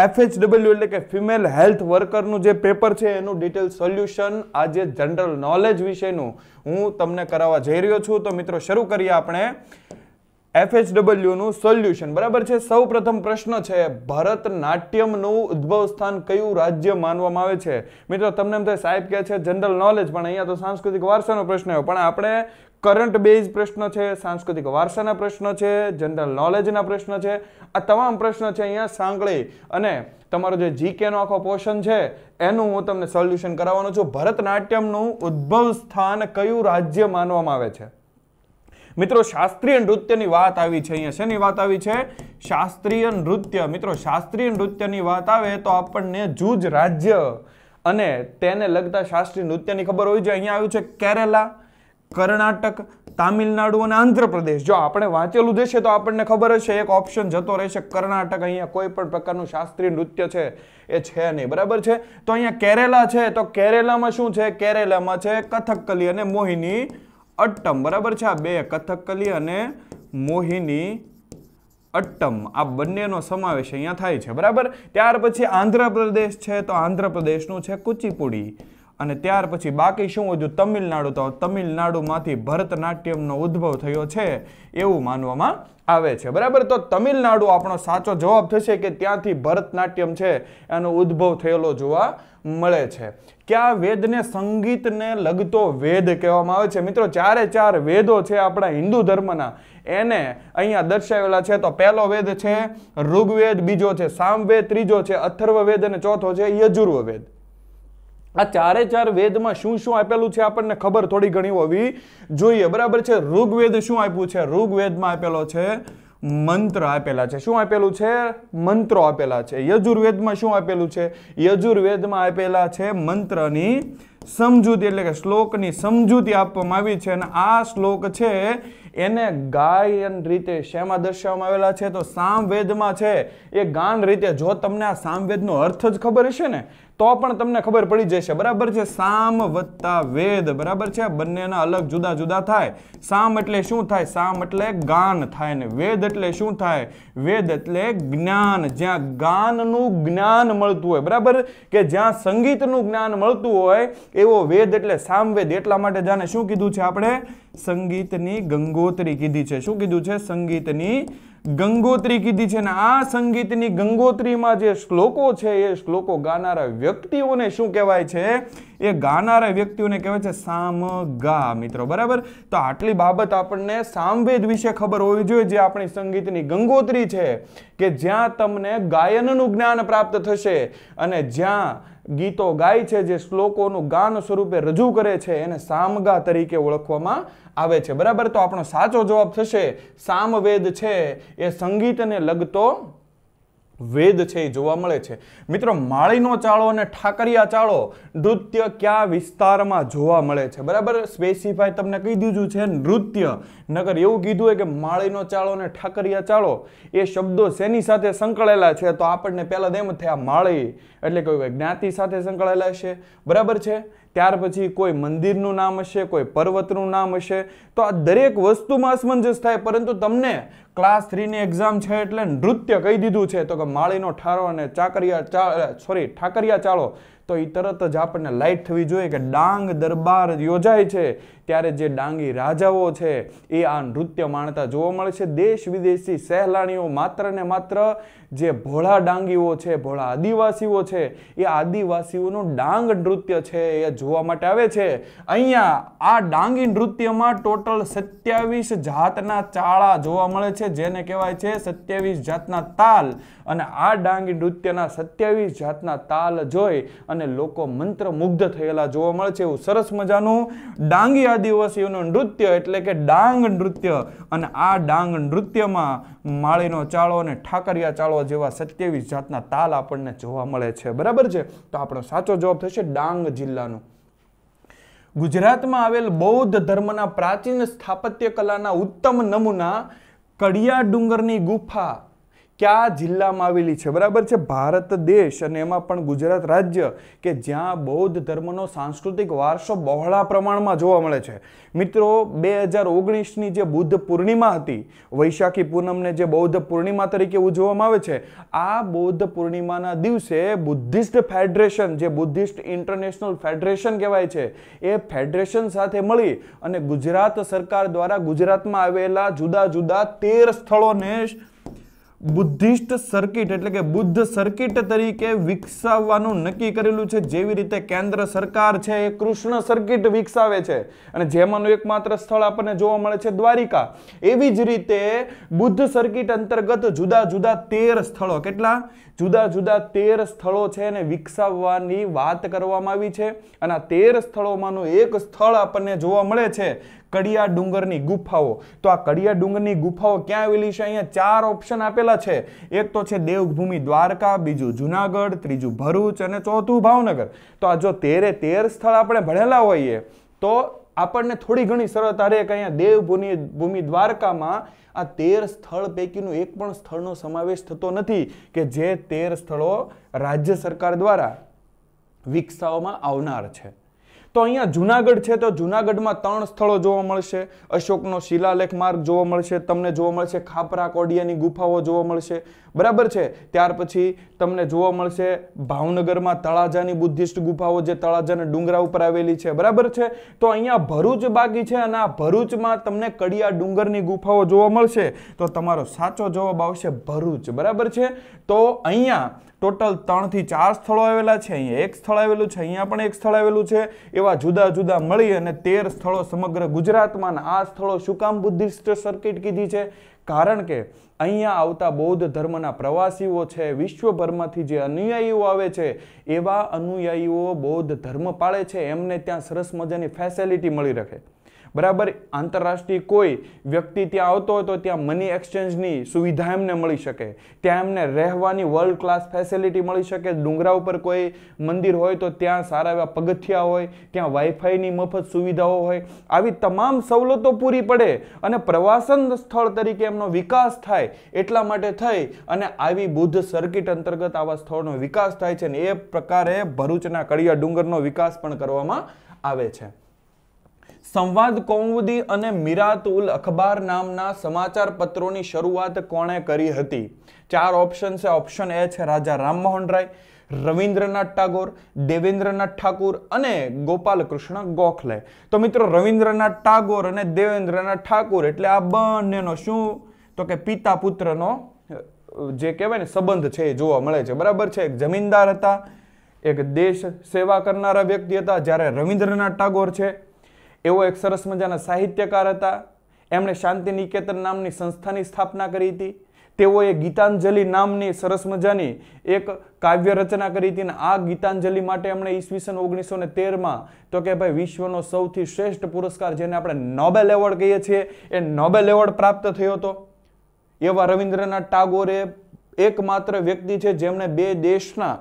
એફએચડબલ્યુ એટલે કે ફિમેલ હેલ્થ વર્કરનું જે પેપર છે એનું ડિટેલ સોલ્યુશન આજે જનરલ નોલેજ વિશેનું હું તમને કરાવવા જઈ રહ્યો છું તો મિત્રો શરૂ કરીએ આપણે એફએચડબલ્યુનું સોલ્યુશન બરાબર છે સૌ પ્રથમ પ્રશ્ન છે ભરતનાટ્યમનું ઉદ્ભવ સ્થાન કયું રાજ્ય માનવામાં આવે છે મિત્રો તમને એમ થાય સાહેબ કે છે જનરલ નોલેજ પણ અહીંયા તો સાંસ્કૃતિક વારસાનો પ્રશ્ન આવ્યો પણ આપણે કરંટ બેઝ પ્રશ્ન છે સાંસ્કૃતિક વારસાના પ્રશ્ન છે જનરલ નોલેજના પ્રશ્ન છે આ તમામ પ્રશ્ન છે અહીંયા સાંકળી અને તમારો જે જીકેનો આખો પોર્શન છે એનું હું તમને સોલ્યુશન કરાવવાનો છું ભરતનાટ્યમનું ઉદ્ભવ સ્થાન કયું રાજ્ય માનવામાં આવે છે મિત્રો શાસ્ત્રીય નૃત્યની વાત આવી છે અહીંયા શેની વાત આવી છે શાસ્ત્રીય નૃત્ય મિત્રો શાસ્ત્રીય નૃત્યની વાત આવે તો આપણને જૂજ રાજ્ય અને તેને લગતા શાસ્ત્રીય નૃત્યની ખબર હોય છે અહીંયા આવ્યું છે કેરેલા કર્ણાટક તામિલનાડુ અને આંધ્રપ્રદેશ જો આપણે વાંચેલું જશે તો આપણને ખબર હશે એક ઓપ્શન જતો રહેશે કર્ણાટક અહીંયા કોઈ પણ પ્રકારનું શાસ્ત્રીય નૃત્ય છે એ છે નહીં બરાબર છે તો અહીંયા કેરેલા છે તો કેરેલામાં શું છે કેરેલામાં છે કથકલી અને મોહિની અટ્ટમ બરાબર છે આ બે કથકલી અને મોહિની અટ્ટમ આ બંનેનો સમાવેશ અહીંયા થાય છે બરાબર ત્યાર પછી આંધ્રપ્રદેશ છે તો આંધ્રપ્રદેશનું છે કુચીપુડી અને ત્યાર પછી બાકી શું હતું તમિલનાડુ તો તમિલનાડુમાંથી ભરતનાટ્યમનો ઉદ્ભવ થયો છે એવું માનવામાં આવે છે બરાબર તો તમિલનાડુ આપણો સાચો જવાબ થશે કે ત્યાંથી ભરતનાટ્યમ છે એનો ઉદ્ભવ થયેલો જોવા મળે છે કયા વેદને સંગીતને લગતો વેદ કહેવામાં આવે છે મિત્રો ચારે ચાર વેદો છે આપણા હિન્દુ ધર્મના એને અહીંયા દર્શાવેલા છે તો પહેલો વેદ છે ઋગ્વેદ બીજો છે સામવેદ ત્રીજો છે અથર્વવેદ અને ચોથો છે યજુર્વવેદ આ ચારે ચાર વેદમાં શું શું આપેલું છે આપણને ખબર થોડી ઘણી હોવી જોઈએ બરાબર છે ઋગ્વેદ શું આપ્યું છે ઋગ્વેદમાં આપેલો છે મંત્ર આપેલા છે શું આપેલું છે મંત્રો આપેલા છે યજુર્વેદમાં શું આપેલું છે યજુર્વેદમાં આપેલા છે મંત્રની સમજૂતી એટલે કે શ્લોકની સમજૂતી આપવામાં આવી છે અને આ શ્લોક છે એને ગાયન રીતે શેમાં દર્શાવવામાં આવેલા છે તો સામવેદમાં છે એ ગાન રીતે જો તમને આ સામવેદનો અર્થ જ ખબર હશે ને તો પણ તમને ખબર પડી જશે બરાબર છે સામ વત્તા વેદ બરાબર છે બંનેના અલગ જુદા જુદા થાય સામ એટલે શું થાય સામ એટલે ગાન થાય ને વેદ એટલે શું થાય વેદ એટલે જ્ઞાન જ્યાં ગાનનું જ્ઞાન મળતું હોય બરાબર કે જ્યાં સંગીતનું જ્ઞાન મળતું હોય એવો વેદ એટલે સામવેદ એટલા માટે જાણે શું કીધું છે આપણે સંગીતની ગંગોત્રી કીધી છે શું કીધું છે સંગીતની ગંગોત્રી કીધી છે ને આ સંગીતની ગંગોત્રીમાં જે શ્લોકો છે એ શ્લોકો ગાનારા વ્યક્તિઓને શું કહેવાય છે એ ગાનારા વ્યક્તિઓને કહેવાય છે સામ ગા મિત્રો બરાબર તો આટલી બાબત આપણને સામવેદ વિશે ખબર હોવી જોઈએ જે આપણી સંગીતની ગંગોત્રી છે કે જ્યાં તમને ગાયનનું જ્ઞાન પ્રાપ્ત થશે અને જ્યાં ગીતો ગાય છે જે શ્લોકોનું ગાન સ્વરૂપે રજૂ કરે છે એને સામગા તરીકે ઓળખવામાં આવે છે બરાબર તો આપણો સાચો જવાબ થશે સામવેદ છે એ સંગીતને લગતો વેદ છે એ જોવા મળે છે મિત્રો માળીનો ચાળો અને ઠાકરિયા ચાળો નૃત્ય કયા વિસ્તારમાં જોવા મળે છે બરાબર સ્પેસિફાય તમને કહી દીધું છે નૃત્ય નગર એવું કીધું હોય કે માળીનો ચાળો અને ઠાકરિયા ચાળો એ શબ્દો શેની સાથે સંકળાયેલા છે તો આપણને પહેલાં એમ થયા માળી એટલે કોઈ જ્ઞાતિ સાથે સંકળાયેલા છે બરાબર છે ત્યાર પછી કોઈ મંદિરનું નામ હશે કોઈ પર્વતનું નામ હશે તો આ દરેક વસ્તુમાં અસમંજસ થાય પરંતુ તમને ક્લાસ થ્રીની એક્ઝામ છે એટલે નૃત્ય કહી દીધું છે તો કે માળીનો ઠારો અને ચાકરિયા ચા સોરી ઠાકરિયા ચાળો તો એ તરત જ આપણને લાઇટ થવી જોઈએ કે ડાંગ દરબાર યોજાય છે ત્યારે જે ડાંગી રાજાઓ છે એ આ નૃત્ય માણતા જોવા મળે છે દેશ વિદેશી સહેલાણીઓ માત્ર ને માત્ર જે ભોળા ડાંગીઓ છે ભોળા આદિવાસીઓ છે એ આદિવાસીઓનું ડાંગ નૃત્ય છે એ જોવા માટે આવે છે અહીંયા આ ડાંગી નૃત્યમાં ટોટલ સત્યાવીસ જાતના ચાળા જોવા મળે છે જેને કહેવાય છે સત્યાવીસ જાતના તાલ અને આ ડાંગી નૃત્યના સત્યાવીસ જાતના તાલ જોઈ અને લોકો મંત્રમુગ્ધ થયેલા જોવા મળે છે એવું સરસ મજાનું ડાંગી દિવસીયનું નૃત્ય એટલે કે ડાંગ નૃત્ય અને આ ડાંગ નૃત્યમાં માળીનો ચાળો અને ઠાકરિયા ચાળો જેવા સત્યાવીસ જાતના તાલ આપણને જોવા મળે છે બરાબર છે તો આપણો સાચો જવાબ થશે ડાંગ જિલ્લાનો ગુજરાતમાં આવેલ બૌદ્ધ ધર્મના પ્રાચીન સ્થાપત્ય કલાના ઉત્તમ નમૂના કડિયા ડુંગરની ગુફા કયા જિલ્લામાં આવેલી છે બરાબર છે ભારત દેશ અને એમાં પણ ગુજરાત રાજ્ય કે જ્યાં બૌદ્ધ ધર્મનો સાંસ્કૃતિક વારસો બહોળા પ્રમાણમાં જોવા મળે છે મિત્રો બે હજાર ઓગણીસની જે બુદ્ધ પૂર્ણિમા હતી વૈશાખી પૂનમને જે બૌદ્ધ પૂર્ણિમા તરીકે ઉજવવામાં આવે છે આ બૌદ્ધ પૂર્ણિમાના દિવસે બુદ્ધિસ્ટ ફેડરેશન જે બુદ્ધિસ્ટ ઇન્ટરનેશનલ ફેડરેશન કહેવાય છે એ ફેડરેશન સાથે મળી અને ગુજરાત સરકાર દ્વારા ગુજરાતમાં આવેલા જુદા જુદા તેર સ્થળોને બુદ્ધિસ્ટ સર્કિટ એટલે કે બુદ્ધ સર્કિટ તરીકે વિકસાવવાનું નક્કી કરેલું છે જેવી રીતે કેન્દ્ર સરકાર છે એ કૃષ્ણ સર્કિટ વિકસાવે છે અને જેમાંનું એકમાત્ર સ્થળ આપણને જોવા મળે છે દ્વારિકા એવી જ રીતે બુદ્ધ સર્કિટ અંતર્ગત જુદા જુદા તેર સ્થળો કેટલા જુદા જુદા તેર સ્થળો છે એને વિકસાવવાની વાત કરવામાં આવી છે અને આ તેર સ્થળોમાંનું એક સ્થળ આપણને જોવા મળે છે કડિયા ડુંગરની ગુફાઓ તો આ કડિયા ડુંગરની ગુફાઓ ક્યાં આવેલી છે અહીંયા ચાર ઓપ્શન આપેલા છે એક તો છે દેવભૂમિ દ્વારકા બીજું જુનાગઢ ત્રીજું ભરૂચ અને ચોથું ભાવનગર તો આ જો તેરે તેર સ્થળ આપણે ભણેલા હોઈએ તો આપણને થોડી ઘણી સરળતા રહે કે અહીંયા દેવભૂમિ ભૂમિ દ્વારકામાં આ તેર સ્થળ પૈકીનું એક પણ સ્થળનો સમાવેશ થતો નથી કે જે તેર સ્થળો રાજ્ય સરકાર દ્વારા વિકસાવવામાં આવનાર છે તો અહીંયા જુનાગઢ છે તો જુનાગઢમાં ત્રણ સ્થળો જોવા મળશે અશોકનો શિલાલેખ માર્ગ જોવા મળશે તમને જોવા મળશે ખાપરા કોડિયાની ગુફાઓ જોવા મળશે બરાબર છે ત્યાર પછી તમને જોવા મળશે ભાવનગરમાં તળાજાની બુદ્ધિસ્ટ ગુફાઓ જે તળાજાના ડુંગરા ઉપર આવેલી છે બરાબર છે તો અહીંયા ભરૂચ બાકી છે અને આ ભરૂચમાં તમને કડિયા ડુંગરની ગુફાઓ જોવા મળશે તો તમારો સાચો જવાબ આવશે ભરૂચ બરાબર છે તો અહીંયા ટોટલ ત્રણથી ચાર સ્થળો આવેલા છે અહીંયા એક સ્થળ આવેલું છે અહીંયા પણ એક સ્થળ આવેલું છે એવા જુદા જુદા મળી અને તેર સ્થળો સમગ્ર ગુજરાતમાં આ સ્થળો શું કામ બુદ્ધિસ્ટ સર્કિટ કીધી છે કારણ કે અહીંયા આવતા બૌદ્ધ ધર્મના પ્રવાસીઓ છે વિશ્વભરમાંથી જે અનુયાયીઓ આવે છે એવા અનુયાયીઓ બૌદ્ધ ધર્મ પાળે છે એમને ત્યાં સરસ મજાની ફેસિલિટી મળી રહે બરાબર આંતરરાષ્ટ્રીય કોઈ વ્યક્તિ ત્યાં આવતો હોય તો ત્યાં મની એક્સચેન્જની સુવિધા એમને મળી શકે ત્યાં એમને રહેવાની વર્લ્ડ ક્લાસ ફેસિલિટી મળી શકે ડુંગરા ઉપર કોઈ મંદિર હોય તો ત્યાં સારા એવા પગથિયા હોય ત્યાં વાઈફાઈની મફત સુવિધાઓ હોય આવી તમામ સવલતો પૂરી પડે અને પ્રવાસન સ્થળ તરીકે એમનો વિકાસ થાય એટલા માટે થઈ અને આવી બુદ્ધ સર્કિટ અંતર્ગત આવા સ્થળનો વિકાસ થાય છે અને એ પ્રકારે ભરૂચના કડિયા ડુંગરનો વિકાસ પણ કરવામાં આવે છે સંવાદ કૌમુદી અને મિરાત અખબાર નામના સમાચાર પત્રોની શરૂઆત કોણે કરી હતી ચાર ઓપ્શન છે ઓપ્શન એ છે રાજા રામમોહન રાય રવિન્દ્રનાથ ટાગોર દેવેન્દ્રનાથ ઠાકુર અને ગોપાલકૃષ્ણ ગોખલે તો મિત્રો રવિન્દ્રનાથ ટાગોર અને દેવેન્દ્રનાથ ઠાકુર એટલે આ બંનેનો શું તો કે પિતા પુત્રનો જે કહેવાય ને સંબંધ છે એ જોવા મળે છે બરાબર છે એક જમીનદાર હતા એક દેશ સેવા કરનારા વ્યક્તિ હતા જ્યારે રવિન્દ્રનાથ ટાગોર છે એવો એક સરસ મજાના સાહિત્યકાર હતા એમણે શાંતિ નિકેતન નામની સંસ્થાની સ્થાપના કરી હતી તેઓએ ગીતાંજલિ નામની સરસ મજાની એક કાવ્ય રચના કરી હતી અને આ ગીતાંજલિ માટે એમણે ઈસવીસન ઓગણીસો ને તેરમાં તો કે ભાઈ વિશ્વનો સૌથી શ્રેષ્ઠ પુરસ્કાર જેને આપણે નોબેલ એવોર્ડ કહીએ છીએ એ નોબેલ એવોર્ડ પ્રાપ્ત થયો હતો એવા રવિન્દ્રનાથ ટાગોરે એકમાત્ર વ્યક્તિ છે જેમણે બે દેશના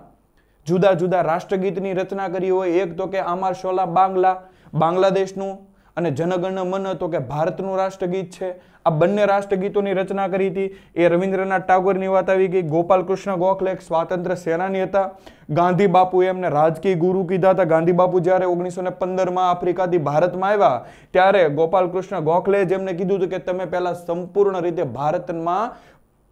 જુદા જુદા રાષ્ટ્રગીતની રચના કરી હોય એક તો કે આમાર શોલા બાંગ્લા બાંગ્લાદેશનું અને જનગણ મન હતો કે ભારતનું રાષ્ટ્રગીત છે આ બંને રાષ્ટ્રગીતોની રચના કરી હતી એ રવિન્દ્રનાથ ટાગોરની વાત આવી ગઈ ગોપાલકૃષ્ણ ગોખલે એક સ્વાતંત્ર્ય સેનાની હતા ગાંધી બાપુએ એમને રાજકીય ગુરુ કીધા હતા ગાંધી બાપુ જ્યારે ઓગણીસો ને પંદરમાં આફ્રિકાથી ભારતમાં આવ્યા ત્યારે ગોપાલકૃષ્ણ કૃષ્ણ ગોખલે જેમને કીધું હતું કે તમે પહેલાં સંપૂર્ણ રીતે ભારતમાં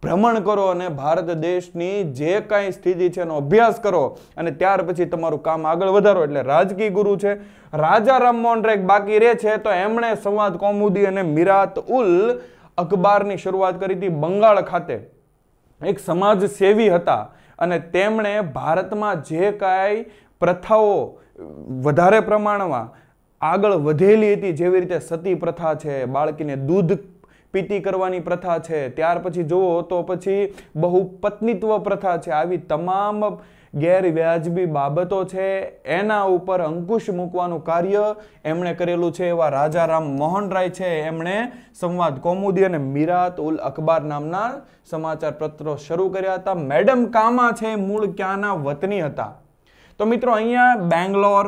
ભ્રમણ કરો અને ભારત દેશની જે કાંઈ સ્થિતિ છે એનો અભ્યાસ કરો અને ત્યાર પછી તમારું કામ આગળ વધારો એટલે રાજકીય ગુરુ છે રાજા રામમોહન રેખ બાકી રહે છે તો એમણે સંવાદ કોમુદી અને મિરાત ઉલ અખબારની શરૂઆત કરી હતી બંગાળ ખાતે એક સમાજ સેવી હતા અને તેમણે ભારતમાં જે કાંઈ પ્રથાઓ વધારે પ્રમાણમાં આગળ વધેલી હતી જેવી રીતે સતી પ્રથા છે બાળકીને દૂધ પીટી કરવાની પ્રથા છે ત્યાર પછી જુઓ તો પછી બહુ પત્નીત્વ પ્રથા છે આવી તમામ ગેરવ્યાજબી બાબતો છે એના ઉપર અંકુશ મૂકવાનું કાર્ય એમણે કરેલું છે એવા રાજારામ મોહન રાય છે એમણે સંવાદ કૌમુદી અને મીરાત ઉલ અખબાર નામના સમાચાર પત્રો શરૂ કર્યા હતા મેડમ કામા છે મૂળ ક્યાંના વતની હતા તો મિત્રો અહીંયા બેંગ્લોર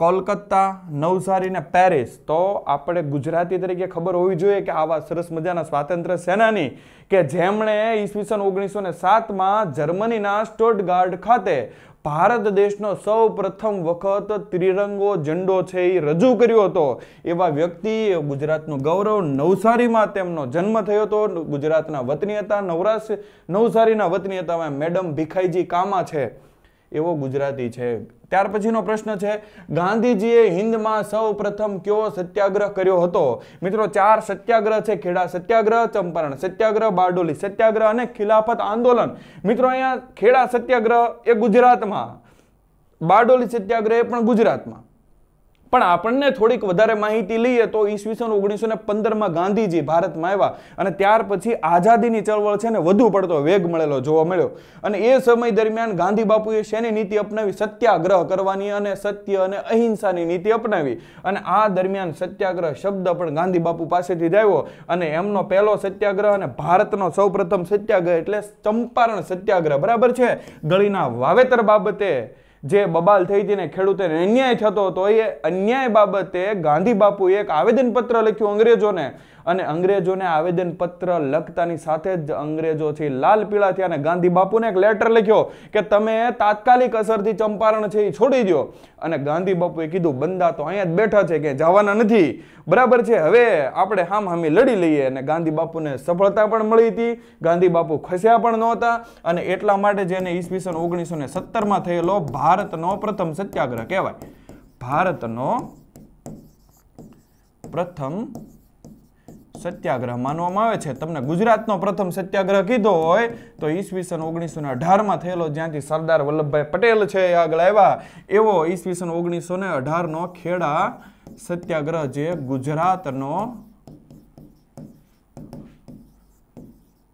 કોલકત્તા નવસારી ને પેરિસ તો આપણે ગુજરાતી તરીકે ખબર હોવી જોઈએ કે આવા સરસ મજાના સ્વાતંત્ર્ય સેનાની કે જેમણે ઈસવીસન ઓગણીસો ને સાતમાં જર્મનીના સ્ટોટગાર્ડ ખાતે ભારત દેશનો સૌ પ્રથમ વખત ત્રિરંગો ઝંડો છે એ રજૂ કર્યો હતો એવા વ્યક્તિ ગુજરાતનું ગૌરવ નવસારીમાં તેમનો જન્મ થયો હતો ગુજરાતના વતની હતા નવરાશ નવસારીના વતની હતા મેડમ ભીખાઈજી કામા છે એવો ગુજરાતી છે ત્યાર પછીનો પ્રશ્ન છે ગાંધીજીએ હિન્દમાં સૌ પ્રથમ કયો સત્યાગ્રહ કર્યો હતો મિત્રો ચાર સત્યાગ્રહ છે ખેડા સત્યાગ્રહ ચંપારણ સત્યાગ્રહ બારડોલી સત્યાગ્રહ અને ખિલાફત આંદોલન મિત્રો અહીંયા ખેડા સત્યાગ્રહ એ ગુજરાતમાં બારડોલી સત્યાગ્રહ એ પણ ગુજરાતમાં પણ આપણને થોડીક વધારે માહિતી લઈએ તો ઈસવીસન ઓગણીસો ને પંદરમાં ગાંધીજી ભારતમાં આવ્યા અને ત્યાર પછી આઝાદીની ચળવળ છે ને વધુ પડતો વેગ મળેલો જોવા મળ્યો અને એ સમય દરમિયાન ગાંધી બાપુએ શેની નીતિ અપનાવી સત્યાગ્રહ કરવાની અને સત્ય અને અહિંસાની નીતિ અપનાવી અને આ દરમિયાન સત્યાગ્રહ શબ્દ પણ ગાંધી બાપુ પાસેથી જ આવ્યો અને એમનો પહેલો સત્યાગ્રહ અને ભારતનો સૌપ્રથમ સત્યાગ્રહ એટલે ચંપારણ સત્યાગ્રહ બરાબર છે ગળીના વાવેતર બાબતે જે બબાલ થઈ હતી ને ખેડૂતોને અન્યાય થતો હતો એ અન્યાય બાબતે ગાંધી બાપુએ એક આવેદનપત્ર લખ્યું અંગ્રેજોને અને અંગ્રેજોને આવેદનપત્ર લખતાની સાથે જ અંગ્રેજો છે લાલ પીળા થયા અને ગાંધી બાપુને એક લેટર લખ્યો કે તમે તાત્કાલિક અસરથી ચંપારણ છે એ છોડી દો અને ગાંધી બાપુએ કીધું બંદા તો અહીંયા જ બેઠા છે કે જવાના નથી બરાબર છે હવે આપણે હામ હામી લડી લઈએ અને ગાંધી બાપુને સફળતા પણ મળી હતી ગાંધી બાપુ ખસ્યા પણ નહોતા અને એટલા માટે જેને ઈસવીસન ઓગણીસો ને સત્તરમાં થયેલો ભારતનો પ્રથમ સત્યાગ્રહ કહેવાય ભારતનો પ્રથમ સત્યાગ્રહ માનવામાં આવે છે તમને ગુજરાતનો પ્રથમ સત્યાગ્રહ કીધો હોય તો ઈસવીસન ઓગણીસો ને અઢારમાં થયેલો જ્યાંથી સરદાર વલ્લભભાઈ પટેલ છે એ આગળ આવ્યા એવો ઈસવીસન ઓગણીસો ને અઢારનો ખેડા સત્યાગ્રહ જે ગુજરાતનો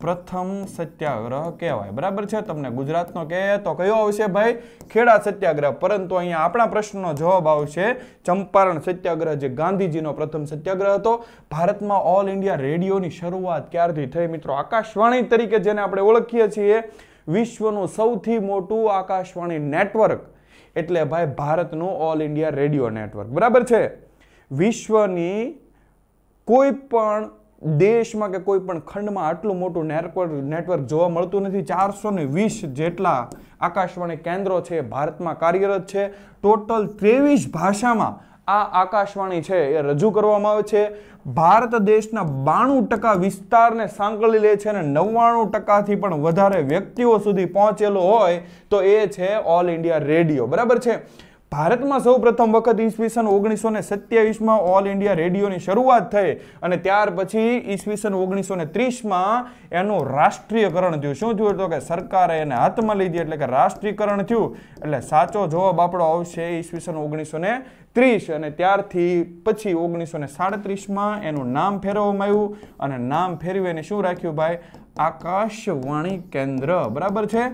પ્રથમ સત્યાગ્રહ કહેવાય બરાબર છે તમને ગુજરાતનો કહે તો કયો આવશે ભાઈ ખેડા સત્યાગ્રહ પરંતુ અહીંયા આપણા પ્રશ્નનો જવાબ આવશે ચંપારણ સત્યાગ્રહ જે ગાંધીજીનો પ્રથમ સત્યાગ્રહ હતો ભારતમાં ઓલ ઇન્ડિયા રેડિયોની શરૂઆત ક્યારથી થઈ મિત્રો આકાશવાણી તરીકે જેને આપણે ઓળખીએ છીએ વિશ્વનું સૌથી મોટું આકાશવાણી નેટવર્ક એટલે ભાઈ ભારતનું ઓલ ઇન્ડિયા રેડિયો નેટવર્ક બરાબર છે વિશ્વની કોઈ પણ દેશમાં કે કોઈ પણ ખંડમાં આટલું મોટું નેટવર્ક નેટવર્ક જોવા મળતું નથી ચારસો ને વીસ જેટલા આકાશવાણી કેન્દ્રો છે ભારતમાં કાર્યરત છે ટોટલ ત્રેવીસ ભાષામાં આ આકાશવાણી છે એ રજૂ કરવામાં આવે છે ભારત દેશના બાણું ટકા વિસ્તારને સાંકળી લે છે અને નવ્વાણું ટકાથી પણ વધારે વ્યક્તિઓ સુધી પહોંચેલો હોય તો એ છે ઓલ ઇન્ડિયા રેડિયો બરાબર છે ભારતમાં સૌ પ્રથમ વખત ઈસવીસન ઓગણીસો ને સત્યાવીસમાં ઓલ ઇન્ડિયા રેડિયોની શરૂઆત થઈ અને ત્યાર પછી ઈસવીસન ઓગણીસો ને ત્રીસમાં એનું રાષ્ટ્રીયકરણ થયું શું થયું તો કે સરકારે એને હાથમાં લીધી એટલે કે રાષ્ટ્રીયકરણ થયું એટલે સાચો જવાબ આપણો આવશે ઈસવીસન ઓગણીસો ને ત્રીસ અને ત્યારથી પછી ઓગણીસો ને સાડત્રીસમાં એનું નામ ફેરવવામાં આવ્યું અને નામ એને શું રાખ્યું ભાઈ આકાશવાણી કેન્દ્ર બરાબર છે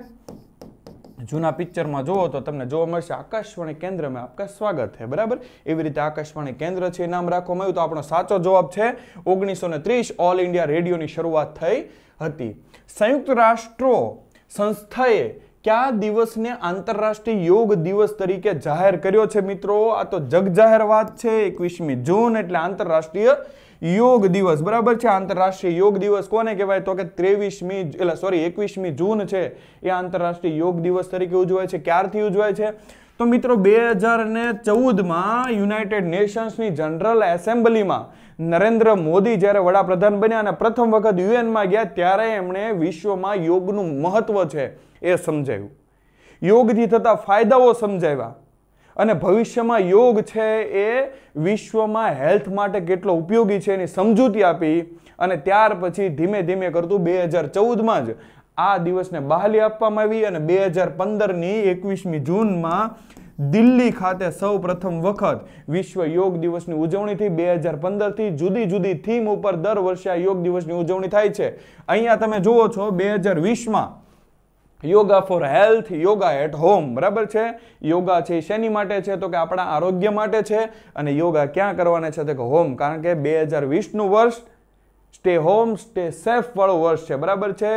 જૂના પિક્ચરમાં જોવો તો તમને જોવા મળશે આકાશવાણી કેન્દ્રમાં આપકા સ્વાગત છે બરાબર એવી રીતે આકાશવાણી કેન્દ્ર છે નામ રાખવામાં આવ્યું તો આપણો સાચો જવાબ છે ઓગણીસો ત્રીસ ઓલ ઇન્ડિયા રેડિયોની શરૂઆત થઈ હતી સંયુક્ત રાષ્ટ્રો સંસ્થાએ કયા દિવસને આંતરરાષ્ટ્રીય યોગ દિવસ તરીકે જાહેર કર્યો છે મિત્રો આ તો જગજાહેર વાત છે એકવીસમી જૂન એટલે આંતરરાષ્ટ્રીય યોગ દિવસ બરાબર છે આંતરરાષ્ટ્રીય યોગ દિવસ કોને કહેવાય તો કે ત્રેવીસમી એટલે સોરી એકવીસમી જૂન છે એ આંતરરાષ્ટ્રીય યોગ દિવસ તરીકે ઉજવાય છે ક્યારથી ઉજવાય છે તો મિત્રો બે હજાર ને ચૌદમાં યુનાઇટેડ નેશન્સની જનરલ એસેમ્બલીમાં નરેન્દ્ર મોદી જ્યારે વડાપ્રધાન બન્યા અને પ્રથમ વખત યુએનમાં ગયા ત્યારે એમણે વિશ્વમાં યોગનું મહત્વ છે એ સમજાયું યોગથી થતા ફાયદાઓ સમજાવ્યા અને ભવિષ્યમાં યોગ છે એ વિશ્વમાં હેલ્થ માટે કેટલો ઉપયોગી છે એની સમજૂતી આપી અને ત્યાર પછી ધીમે ધીમે કરતું બે હજાર ચૌદમાં જ આ દિવસને બહાલી આપવામાં આવી અને બે હજાર પંદરની એકવીસમી જૂનમાં દિલ્હી ખાતે સૌ પ્રથમ વખત વિશ્વ યોગ દિવસની ઉજવણીથી બે હજાર પંદરથી જુદી જુદી થીમ ઉપર દર વર્ષે આ યોગ દિવસની ઉજવણી થાય છે અહીંયા તમે જુઓ છો બે હજાર વીસમાં yoga for health yoga at home બરાબર છે યોગા છે શેની માટે છે તો કે આપણા આરોગ્ય માટે છે અને યોગા ક્યાં કરવાના છે તો કે હોમ કારણ કે બે હજાર વીસનું વર્ષ સ્ટે હોમ સ્ટે સેફ વાળું વર્ષ છે બરાબર છે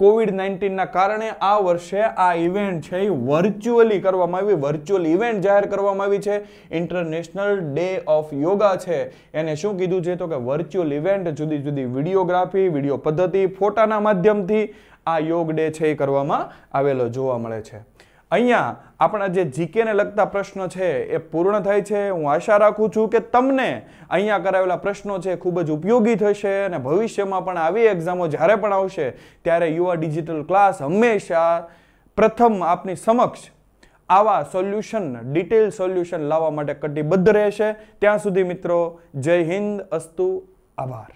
કોવિડ નાઇન્ટીનના કારણે આ વર્ષે આ ઇવેન્ટ છે એ વર્ચ્યુઅલી કરવામાં આવી વર્ચ્યુઅલ ઇવેન્ટ જાહેર કરવામાં આવી છે ઇન્ટરનેશનલ ડે ઓફ યોગા છે એને શું કીધું છે તો કે વર્ચ્યુઅલ ઇવેન્ટ જુદી જુદી વિડીયોગ્રાફી વિડીયો પદ્ધતિ ફોટાના માધ્યમથી આ યોગ ડે છે એ કરવામાં આવેલો જોવા મળે છે અહીંયા આપણા જે જીકેને લગતા પ્રશ્નો છે એ પૂર્ણ થાય છે હું આશા રાખું છું કે તમને અહીંયા કરાવેલા પ્રશ્નો છે ખૂબ જ ઉપયોગી થશે અને ભવિષ્યમાં પણ આવી એક્ઝામો જ્યારે પણ આવશે ત્યારે યુવા ડિજિટલ ક્લાસ હંમેશા પ્રથમ આપની સમક્ષ આવા સોલ્યુશન ડિટેલ સોલ્યુશન લાવવા માટે કટિબદ્ધ રહેશે ત્યાં સુધી મિત્રો જય હિન્દ અસ્તુ આભાર